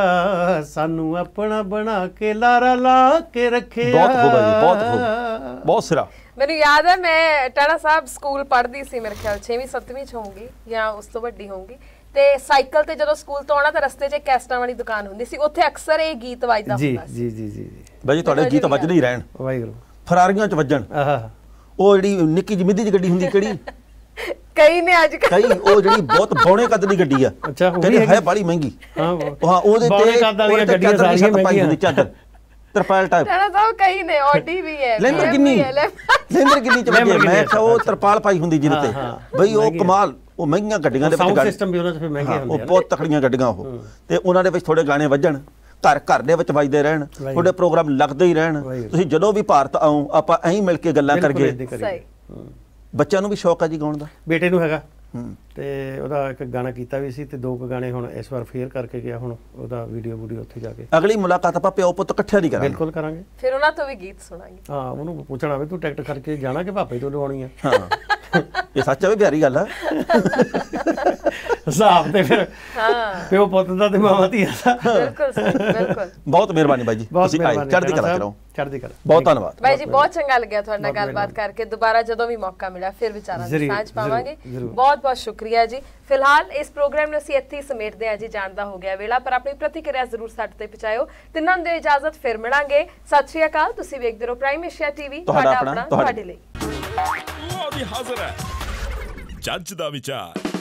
ਸਾਨੂੰ ਆਪਣਾ ਬਣਾ ਕੇ ਲਾਰਾ ਲਾ ਕੇ ਰੱਖਿਆ ਬਹੁਤ ਖੂਬ ਹੈ ਬਹੁਤ ਖੂਬ ਬਹੁਤ ਸਰਾ ਮੈਨੂੰ ਯਾਦ ਹੈ ਮੈਂ ਟਾੜਾ ਸਾਹਿਬ ਸਕੂਲ ਪੜ੍ਹਦੀ ਸੀ ਮੇਰੇ ਖਿਆਲ 6ਵੀਂ 7ਵੀਂ ਚ ਹੋਊਗੀ ਜਾਂ ਉਸ ਤੋਂ ਵੱਡੀ ਹੋਊਗੀ ਤੇ ਸਾਈਕਲ ਤੇ ਜਦੋਂ ਸਕੂਲ ਤੋਂ ਆਉਣਾ ਤਾਂ ਰਸਤੇ 'ਚ ਕੈਸਟਾਂ ਵਾਲੀ ਦੁਕਾਨ ਹੁੰਦੀ ਸੀ ਉੱਥੇ ਅਕਸਰ ਇਹ ਗੀਤ ਵੱਜਦਾ ਹੁੰਦਾ ਸੀ ਜੀ ਜੀ ਜੀ ਜੀ ਬਾਜੀ ਤੁਹਾਡੇ ਗੀਤ ਵੱਜ ਨਹੀਂ ਰਹਿਣ ਵਾਹਿਗੁਰੂ ਫਰਾਰੀਆਂ ਚ ਵੱਜਣ ਆਹਾ ਉਹ ਜਿਹੜੀ ਨਿੱਕੀ ਜਿਹੀ ਮਿੱਦੀ ਦੀ ਗੱਡੀ ਹੁੰਦੀ ਕਿਹੜੀ ਕਈ ਨੇ ਅੱਜ ਕਈ ਉਹ ਜਿਹੜੀ ਬਹੁਤ ਬੌਣੇ ਕੱਦ ਦੀ ਗੱਡੀ ਆ ਅੱਛਾ ਉਹ ਹੈ ਬੜੀ ਮਹਿੰਗੀ ਹਾਂ ਹਾਂ ਉਹਦੇ ਤੇ ਉਹਦੇ ਗੱਡੀਆਂ ਸਾਰੀਆਂ ਮਹਿੰਗੀਆਂ ਹੁੰਦੀ ਚਾਦਰ ਤਰਪਾਲ ਟਾਈਪ ਤੇਰਾ ਤਾਂ ਕਈ ਨੇ ਆਡੀ ਵੀ ਹੈ ਲੈਂਦਰ ਕਿੰਨੀ ਲੈਂਦਰ ਕਿੰਨੀ ਚ ਵੱਜੇ ਮੈਂ ਕਿਹਾ ਉਹ ਤਰਪਾਲ ਪਾਈ ਹੁੰਦੀ ਜਿਹਨ ਤੇ ਬਈ ਉਹ ਕਮਾਲ ਉਹ ਮਹਿੰਗੀਆਂ ਗੱਡੀਆਂ ਦੇ ਵਿੱਚ ਸਾਊਂਡ ਸਿਸਟਮ ਵੀ ਉਹਨਾਂ ਚ ਫਿਰ ਮਹਿੰਗੇ ਹੁੰਦੇ ਆ ਉਹ ਬਹੁਤ ਤਕੜੀਆਂ ਗੱਡੀਆਂ ਉਹ ਤੇ ਉਹਨਾਂ ਦੇ ਵਿੱਚ ਥੋੜੇ ਗਾਣੇ ਵੱਜਣ ਘਰ ਘਰ ਦੇ ਵਿੱਚ ਵੱਜਦੇ ਰਹਿਣ ਤੁਹਾਡੇ ਪ੍ਰੋਗਰਾਮ ਲੱਗਦੇ ਹੀ ਰਹਿਣ ਤੁਸੀਂ ਜਦੋਂ ਵੀ ਭਾਰਤ ਆਉਂ ਆਪਾਂ ਐਂ ਮਿਲ ਕੇ ਗੱਲਾਂ ਕਰਗੇ ਬੱਚਿਆਂ ਨੂੰ ਵੀ ਸ਼ੌਕ ਆ ਜੀ ਗਾਉਣ ਦਾ ਬੇਟੇ ਨੂੰ ਹੈਗਾ ਹੂੰ ਤੇ ਉਹਦਾ ਇੱਕ ਗਾਣਾ ਕੀਤਾ ਵੀ ਸੀ ਤੇ ਦੋ ਕੁ ਗਾਣੇ ਹੁਣ ਇਸ ਵਾਰ ਫੇਰ ਕਰਕੇ ਗਿਆ ਹੁਣ ਉਹਦਾ ਵੀਡੀਓ ਵੀਡੀਓ ਉੱਥੇ ਜਾ ਕੇ ਅਗਲੀ ਮੁਲਾਕਾਤ ਆਪਾਂ ਪਿਓ ਪੁੱਤ ਇਕੱਠੇ ਨਹੀਂ ਕਰਾਂਗੇ ਬਿਲਕੁਲ ਕਰਾਂਗੇ ਫਿਰ ਉਹਨਾਂ ਤੋਂ ਵੀ ਗੀਤ ਸੁਣਾਂਗੇ ਹਾਂ ਉਹਨੂੰ ਪੁੱਛਣਾ ਵੀ ਤੂੰ ਟਿਕਟ ਕਰਕੇ ਜਾਣਾ ਕਿ ਭਾਪੇ ਤੋਂ ਲਵਾਉਣੀ ਆ ਹਾਂ ਇਹ ਸੱਚ ਹੈ ਪਿਆਰੀ ਗੱਲ ਆ ਹਿਸਾਬ ਤੇ ਫਿਰ ਹਾਂ ਪਿਓ ਪੁੱਤ ਦਾ ਤੇ ਮਾਵਾ ਧੀ ਦਾ ਬਿਲਕੁਲ ਬਿਲਕੁਲ ਬਹੁਤ ਮਿਹਰਬਾਨੀ ਬਾਈ ਜੀ ਤੁਸੀਂ ਆਏ ਚੜ੍ਹਦੀ ਕਲਾ ਕਰੋ ਚੜ੍ਹਦੀ ਕਲਾ ਬਹੁਤ ਧੰਨਵਾਦ ਬਾਈ ਜੀ ਬਹੁਤ ਚੰਗਾ ਲੱਗਿਆ ਤੁਹਾਡਾ ਗੱਲਬਾਤ ਕਰਕੇ ਦੁਬਾਰਾ ਜਦੋਂ ਵੀ ਮੌਕਾ ਮਿਲਿਆ ਫਿਰ ਵਿਚਾਰਾਂ ਦੀ ਸਾਂਝ ਪਾਵਾਂਗੇ ਬਹੁਤ ਬਹੁਤ ਸ਼ੁਕਰੀਆ ਸ਼ੁਕਰੀਆ ਜੀ ਫਿਲਹਾਲ ਇਸ ਪ੍ਰੋਗਰਾਮ ਨੂੰ ਅਸੀਂ ਇੱਥੇ ਹੀ ਸਮੇਟਦੇ ਹਾਂ ਜੀ ਜਾਣਦਾ ਹੋ ਗਿਆ ਵੇਲਾ ਪਰ ਆਪਣੀ ਪ੍ਰਤੀਕਿਰਿਆ ਜ਼ਰੂਰ ਸਾਡੇ ਤੇ ਪਹੁੰਚਾਓ ਤਿੰਨਾਂ ਨੂੰ ਇਜਾਜ਼ਤ ਫਿਰ ਮਿਲਾਂਗੇ ਸਤਿ ਸ਼੍ਰੀ ਅਕਾਲ ਤੁਸੀਂ ਵੇਖਦੇ ਰਹੋ ਪ੍ਰਾਈਮ ਏਸ਼ੀਆ ਟੀਵੀ ਤੁਹਾਡਾ ਆਪਣਾ ਤੁਹਾਡੇ ਲਈ ਉਹ ਵੀ ਹਾਜ਼ਰ ਹੈ ਜੱਜ ਦਾ ਵਿਚਾਰ